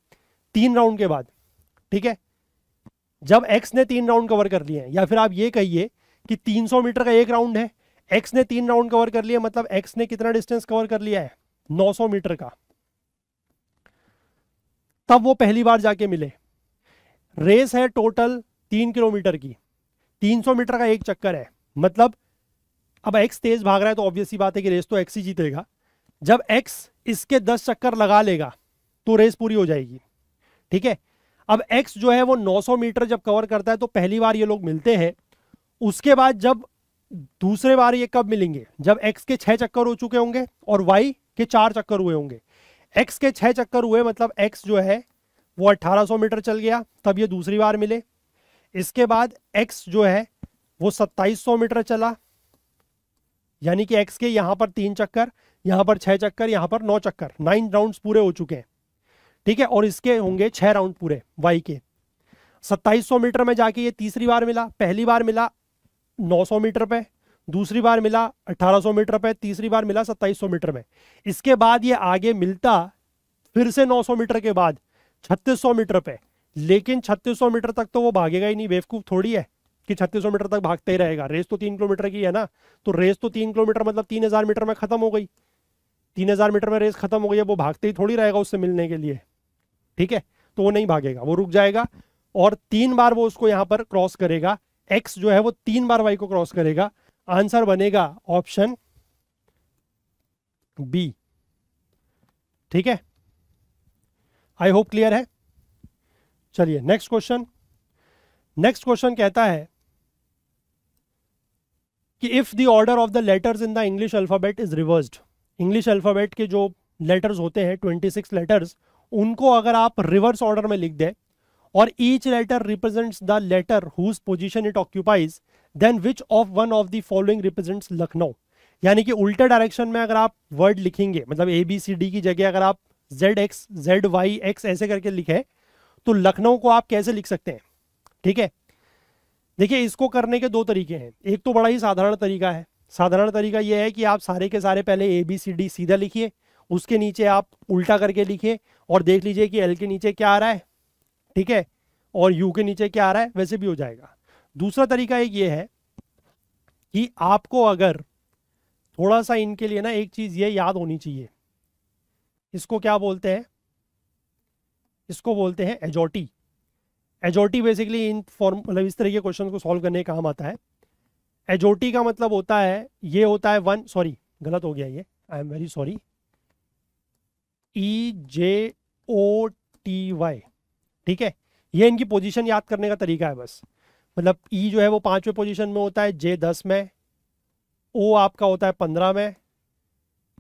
तीन राउंड के बाद ठीक है जब एक्स ने तीन राउंड कवर कर लिए या फिर आप ये कहिए कि 300 मीटर का एक राउंड है एक्स ने तीन राउंड कवर कर लिया मतलब एक्स ने कितना डिस्टेंस कवर कर लिया है 900 मीटर का तब वो पहली बार जाके मिले रेस है टोटल तीन किलोमीटर की 300 मीटर का एक चक्कर है मतलब अब एक्स तेज भाग रहा है तो ऑब्वियसली बात है कि रेस तो एक्स ही जीतेगा जब एक्स इसके दस चक्कर लगा लेगा तो रेस पूरी हो जाएगी ठीक है अब एक्स जो है वो 900 मीटर जब कवर करता है तो पहली बार ये लोग मिलते हैं उसके बाद जब दूसरे बार ये कब मिलेंगे जब एक्स के छह चक्कर हो चुके होंगे और वाई के चार चक्कर हुए होंगे एक्स के छह चक्कर हुए मतलब एक्स जो है वो 1800 मीटर चल गया तब ये दूसरी बार मिले इसके बाद एक्स जो है वो 2700 मीटर चला यानी कि एक्स के यहां पर तीन चक्कर यहां पर छह चक्कर यहां पर नौ चक्कर नाइन राउंड्स पूरे हो चुके हैं ठीक है और इसके होंगे छह राउंड पूरे वाई के 2700 मीटर में जाके ये तीसरी बार मिला पहली बार मिला 900 मीटर पे दूसरी बार मिला 1800 मीटर पे तीसरी बार मिला 2700 मीटर में इसके बाद ये आगे मिलता फिर से 900 मीटर के बाद 3600 मीटर पे लेकिन 3600 मीटर तक तो वो भागेगा ही नहीं बेवकूफ थोड़ी है कि 3600 मीटर तक भागते ही रहेगा रेस तो तीन किलोमीटर की है ना तो रेस तो तीन किलोमीटर मतलब तीन हजार मीटर में खत्म हो गई तीन हजार मीटर में रेस खत्म हो गई है वो भागते ही थोड़ी रहेगा उससे मिलने के लिए ठीक है तो वो नहीं भागेगा वो रुक जाएगा और तीन बार वो उसको यहाँ पर क्रॉस करेगा एक्स जो है वो तीन बार वाई को क्रॉस करेगा आंसर बनेगा ऑप्शन बी ठीक है आई होप क्लियर है चलिए नेक्स्ट क्वेश्चन नेक्स्ट क्वेश्चन कहता है कि if the order of the letters in the English alphabet is reversed English alphabet के जो लेटर्स होते हैं ट्वेंटी सिक्स लेटर्स उनको अगर आप रिवर्स ऑर्डर में लिख दें और each letter represents the letter whose position it occupies then which of one of the following represents Lucknow यानी कि उल्टे डायरेक्शन में अगर आप वर्ड लिखेंगे मतलब ए बी सी डी की जगह अगर आप Z X Z Y X ऐसे करके लिखें तो लखनऊ को आप कैसे लिख सकते हैं ठीक है देखिए इसको करने के दो तरीके हैं एक तो बड़ा ही साधारण तरीका है साधारण तरीका यह है कि आप सारे के सारे पहले ए बी सी डी सीधा लिखिए उसके नीचे आप उल्टा करके लिखिए और देख लीजिए कि एल के नीचे क्या आ रहा है ठीक है और यू के नीचे क्या आ रहा है वैसे भी हो जाएगा दूसरा तरीका एक ये है कि आपको अगर थोड़ा सा इनके लिए ना एक चीज़ ये याद होनी चाहिए इसको क्या बोलते हैं इसको बोलते हैं एजोटी एजोटी बेसिकली इन फॉर्म मतलब इस तरह के क्वेश्चन को सॉल्व करने का काम आता है एजोटी का मतलब होता है ये होता है वन सॉरी गलत हो गया ये I am very sorry E J O T Y ठीक है ये इनकी पोजीशन याद करने का तरीका है बस मतलब ई e जो है वो पांचवें पोजीशन में होता है जे दस में ओ आपका होता है पंद्रह में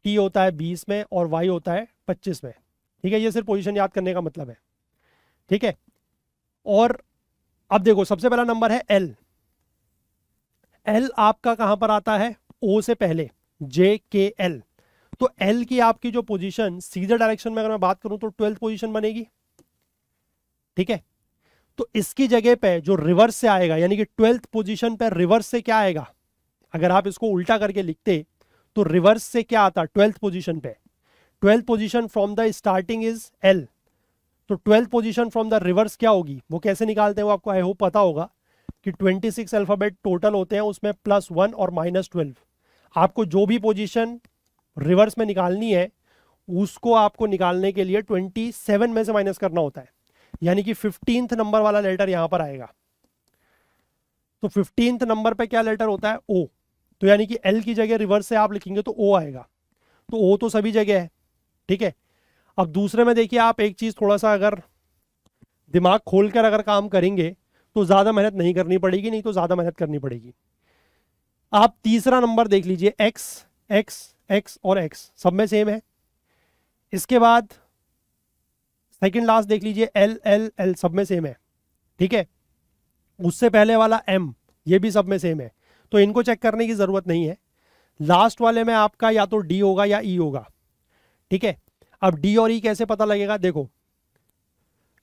टी होता है बीस में और वाई होता है पच्चीस में ठीक है ये सिर्फ पोजीशन याद करने का मतलब है ठीक है और अब देखो सबसे पहला नंबर है एल एल आपका कहां पर आता है ओ से पहले जे के एल तो एल की आपकी जो पोजीशन सीधे डायरेक्शन में अगर मैं बात करूं तो ट्वेल्थ पोजीशन बनेगी ठीक है तो इसकी जगह पे जो रिवर्स से आएगा यानी कि ट्वेल्थ पोजीशन पे रिवर्स से क्या आएगा अगर आप इसको उल्टा करके लिखते तो रिवर्स से क्या आता ट्वेल्थ पोजीशन पे twelfth position from the starting is L तो twelfth position from the reverse क्या होगी वो कैसे निकालते हैं वो आपको आई होप पता होगा कि 26 अल्फाबेट टोटल होते हैं उसमें प्लस वन और माइनस ट्वेल्व आपको जो भी पोजीशन रिवर्स में निकालनी है उसको आपको निकालने के लिए 27 में से माइनस करना होता है यानी कि फिफ्टींथ नंबर वाला लेटर यहां पर आएगा तो फिफ्टींथ नंबर पे क्या लेटर होता है ओ तो यानी कि एल की जगह रिवर्स से आप लिखेंगे तो ओ आएगा तो ओ तो सभी जगह है ठीक है अब दूसरे में देखिए आप एक चीज़ थोड़ा सा अगर दिमाग खोलकर अगर काम करेंगे तो ज़्यादा मेहनत नहीं करनी पड़ेगी नहीं तो ज़्यादा मेहनत करनी पड़ेगी आप तीसरा नंबर देख लीजिए एक्स एक्स एक्स और एक्स सब में सेम है इसके बाद सेकंड लास्ट देख लीजिए एल एल एल सब में सेम है ठीक है उससे पहले वाला एम ये भी सब में सेम है तो इनको चेक करने की ज़रूरत नहीं है लास्ट वाले में आपका या तो डी होगा या ई e होगा ठीक है अब डी और ई e कैसे पता लगेगा देखो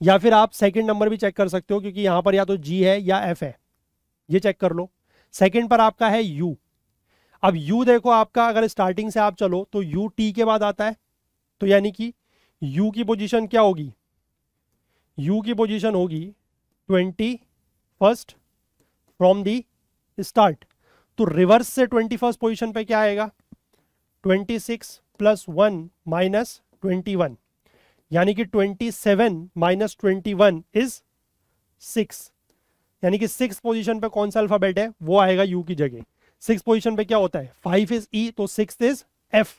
या फिर आप सेकंड नंबर भी चेक कर सकते हो क्योंकि यहां पर या तो जी है या एफ है ये चेक कर लो सेकंड पर आपका है यू अब यू देखो आपका अगर स्टार्टिंग से आप चलो तो यू टी के बाद आता है तो यानी कि यू की पोजीशन क्या होगी यू की पोजीशन होगी twenty first from the start तो रिवर्स से ट्वेंटी फर्स्ट पोजिशन पर क्या आएगा twenty six plus one minus twenty one यानी कि twenty seven minus twenty one is six यानी कि सिक्स पोजीशन पे कौन सा अल्फाबेट है वो आएगा यू की जगह सिक्स पोजीशन पे क्या होता है फाइव इज ई तो सिक्स इज एफ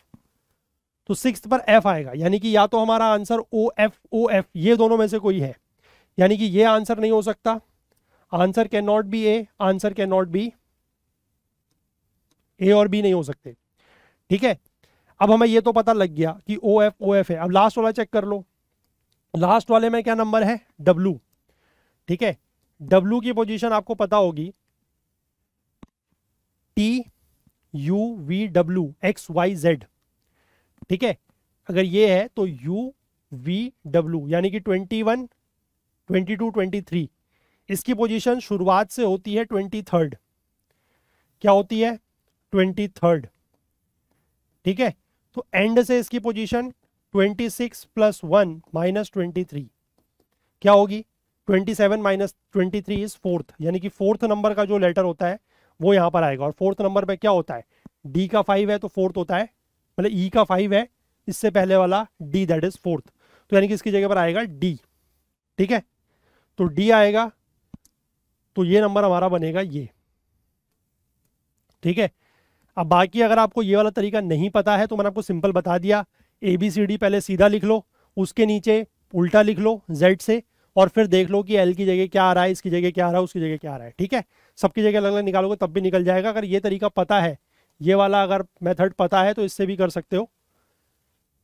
तो सिक्स पर एफ आएगा यानी कि या तो हमारा answer O F O F ये दोनों में से कोई है यानी कि ये आंसर नहीं हो सकता answer can not be A answer can not be A और बी नहीं हो सकते ठीक है अब हमें यह तो पता लग गया कि ओ एफ ओ एफ है अब लास्ट वाला चेक कर लो लास्ट वाले में क्या नंबर है डब्लू ठीक है डब्लू की पोजीशन आपको पता होगी T U V W X Y Z ठीक है अगर ये है तो यू वी डब्लू यानी कि twenty one twenty two twenty three इसकी पोजीशन शुरुआत से होती है ट्वेंटी थर्ड क्या होती है ट्वेंटी थर्ड ठीक है तो एंड से इसकी position 26 six plus one minus twenty क्या होगी 27 seven minus twenty three is fourth यानी कि फोर्थ नंबर का जो लेटर होता है वो यहां पर आएगा और फोर्थ नंबर पे क्या होता है डी का फाइव है तो फोर्थ होता है मतलब ई e का फाइव है इससे पहले वाला डी दैट इज फोर्थ तो यानी कि इसकी जगह पर आएगा डी ठीक है तो डी आएगा तो ये नंबर हमारा बनेगा ये ठीक है अब बाकी अगर आपको ये वाला तरीका नहीं पता है तो मैंने आपको सिंपल बता दिया ए बी सी डी पहले सीधा लिख लो उसके नीचे उल्टा लिख लो जेड से और फिर देख लो कि एल की जगह क्या आ रहा है इसकी जगह क्या आ रहा है उसकी जगह क्या आ रहा है ठीक है सबकी जगह अलग अलग निकालोगे तब भी निकल जाएगा अगर ये तरीका पता है ये वाला अगर मेथड पता है तो इससे भी कर सकते हो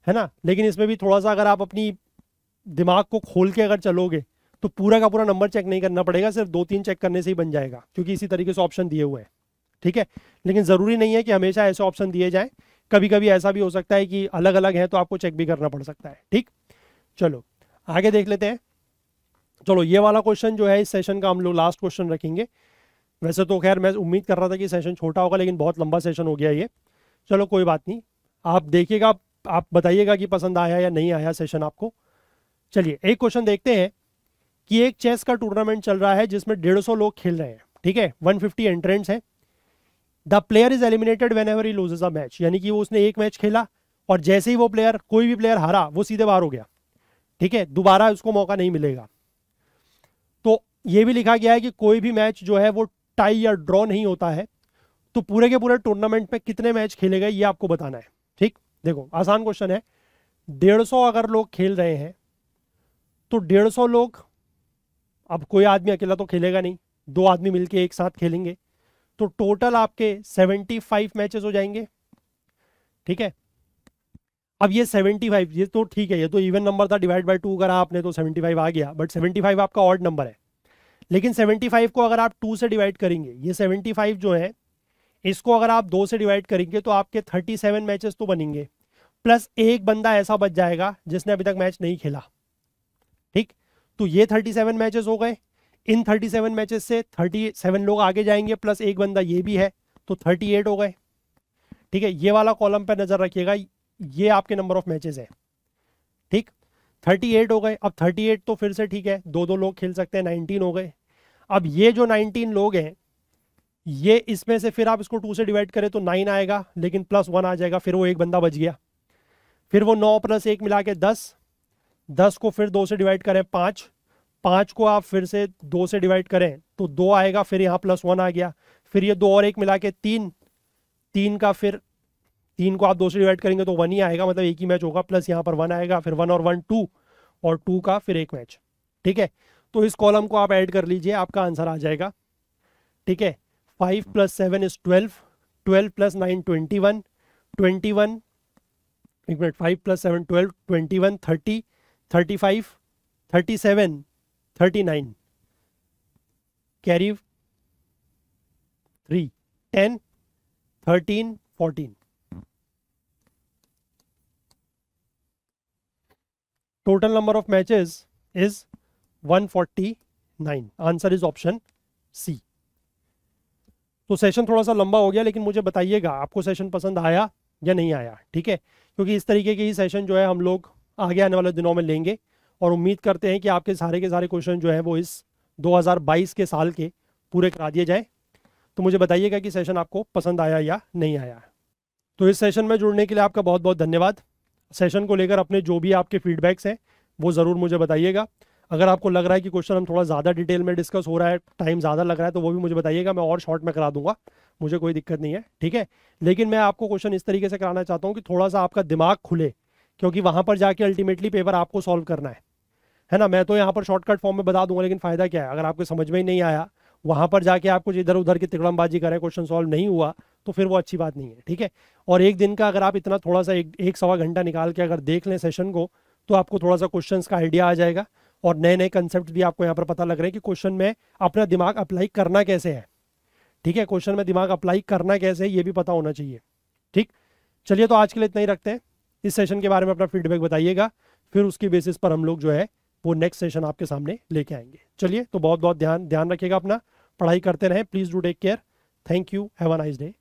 है ना लेकिन इसमें भी थोड़ा सा अगर आप अपनी दिमाग को खोल के अगर चलोगे तो पूरा का पूरा नंबर चेक नहीं करना पड़ेगा सिर्फ दो तीन चेक करने से ही बन जाएगा क्योंकि इसी तरीके से ऑप्शन दिए हुए हैं ठीक है लेकिन ज़रूरी नहीं है कि हमेशा ऐसे ऑप्शन दिए जाएँ कभी कभी ऐसा भी हो सकता है कि अलग अलग है तो आपको चेक भी करना पड़ सकता है ठीक चलो आगे देख लेते हैं चलो ये वाला क्वेश्चन जो है इस सेशन का हम लोग लास्ट क्वेश्चन रखेंगे वैसे तो खैर मैं उम्मीद कर रहा था कि सेशन छोटा होगा लेकिन बहुत लंबा सेशन हो गया ये चलो कोई बात नहीं आप देखिएगा आप बताइएगा कि पसंद आया या नहीं आया सेशन आपको चलिए एक क्वेश्चन देखते हैं कि एक चेस का टूर्नामेंट चल रहा है जिसमें डेढ़ सौ लोग खेल रहे हैं ठीक है वन फिफ्टी एंट्रेंट्स हैं the player is eliminated whenever he loses a match यानी कि वो उसने एक मैच खेला और जैसे ही वो प्लेयर कोई भी प्लेयर हारा वो सीधे बाहर हो गया ठीक है दोबारा उसको मौका नहीं मिलेगा तो ये भी लिखा गया है कि कोई भी मैच जो है वो टाई या ड्रॉ नहीं होता है तो पूरे के पूरे टूर्नामेंट में कितने मैच खेले गए ये आपको बताना है ठीक देखो आसान क्वेश्चन है डेढ़ सौ अगर लोग खेल रहे हैं तो डेढ़ सौ लोग अब कोई आदमी अकेला तो खेलेगा नहीं दो आदमी मिलके एक साथ खेलेंगे तो टोटल आपके सेवेंटी फाइव मैचेस हो जाएंगे ठीक है अब ये 75 ये तो ठीक है ये तो इवन नंबर था डिवाइड बाय टू करा आपने तो 75 आ गया बट 75 आपका ऑड नंबर है लेकिन 75 को अगर आप टू से डिवाइड करेंगे ये 75 जो है इसको अगर आप दो से डिवाइड करेंगे तो आपके 37 मैचेस तो बनेंगे प्लस एक बंदा ऐसा बच जाएगा जिसने अभी तक मैच नहीं खेला ठीक तो ये सेवन मैचेस हो गए इन 37 मैचेस से 37 लोग आगे जाएंगे प्लस एक बंदा ये भी है तो 38 हो गए ठीक है ये वाला कॉलम पर नज़र रखिएगा ये आपके नंबर ऑफ मैचेस है ठीक 38 हो गए अब 38 तो फिर से ठीक है दो दो लोग खेल सकते हैं 19 हो गए अब ये जो 19 लोग हैं ये इसमें से फिर आप इसको टू से डिवाइड करें तो नाइन आएगा लेकिन प्लस वन आ जाएगा फिर वो एक बंदा बच गया फिर वो नौ प्लस एक मिला के दस दस को फिर दो से डिवाइड करें पाँच पाँच को आप फिर से दो से डिवाइड करें तो दो आएगा फिर यहाँ प्लस वन आ गया फिर ये दो और एक मिला के तीन तीन का फिर तीन को आप दो से डिवाइड करेंगे तो वन ही आएगा मतलब एक ही मैच होगा प्लस यहाँ पर वन आएगा फिर वन और वन टू और टू का फिर एक मैच ठीक है तो इस कॉलम को आप ऐड कर लीजिए आपका आंसर आ जाएगा ठीक है five plus seven is twelve twelve plus nine twenty one twenty one एक minute five plus seven twelve twenty one thirty thirty five thirty seven thirty nine carry three ten thirteen fourteen total number of matches is one forty nine answer is option C तो सेशन थोड़ा सा लंबा हो गया लेकिन मुझे बताइएगा आपको सेशन पसंद आया या नहीं आया ठीक है क्योंकि इस तरीके के ही सेशन जो है हम लोग आगे आने वाले दिनों में लेंगे और उम्मीद करते हैं कि आपके सारे के सारे क्वेश्चन जो है वो इस 2022 के साल के पूरे करा दिए जाए तो मुझे बताइएगा कि सेशन आपको पसंद आया या नहीं आया तो इस सेशन में जुड़ने के लिए आपका बहुत बहुत धन्यवाद सेशन को लेकर अपने जो भी आपके फीडबैक्स हैं वो ज़रूर मुझे बताइएगा अगर आपको लग रहा है कि क्वेश्चन हम थोड़ा ज़्यादा डिटेल में डिस्कस हो रहा है टाइम ज़्यादा लग रहा है तो वो भी मुझे बताइएगा मैं और शॉर्ट में करा दूंगा मुझे कोई दिक्कत नहीं है ठीक है लेकिन मैं आपको क्वेश्चन इस तरीके से कराना चाहता हूँ कि थोड़ा सा आपका दिमाग खुले क्योंकि वहाँ पर जाके अल्टीमेटली पेपर आपको सॉल्व करना है है ना मैं तो यहाँ पर शॉर्टकट फॉर्म में बता दूंगा लेकिन फ़ायदा क्या है अगर आपको समझ में ही नहीं आया वहाँ पर जाके आप कुछ इधर उधर की तिकड़मबाजी करें क्वेश्चन सॉल्व नहीं हुआ तो फिर वो अच्छी बात नहीं है ठीक है और एक दिन का अगर आप इतना थोड़ा सा एक, एक सवा घंटा निकाल के अगर देख लें सेशन को तो आपको थोड़ा सा क्वेश्चन का आइडिया आ जाएगा और नए नए कंसेप्ट भी आपको यहाँ पर पता लग रहे हैं कि क्वेश्चन में अपना दिमाग अप्लाई करना कैसे है ठीक है क्वेश्चन में दिमाग अप्लाई करना कैसे है ये भी पता होना चाहिए ठीक चलिए तो आज के लिए इतना ही रखते हैं इस सेशन के बारे में अपना फीडबैक बताइएगा फिर उसकी बेसिस पर हम लोग जो है वो नेक्स्ट सेशन आपके सामने लेके आएंगे चलिए तो बहुत बहुत ध्यान ध्यान रखिएगा अपना पढ़ाई करते रहें please do take care thank you have a nice day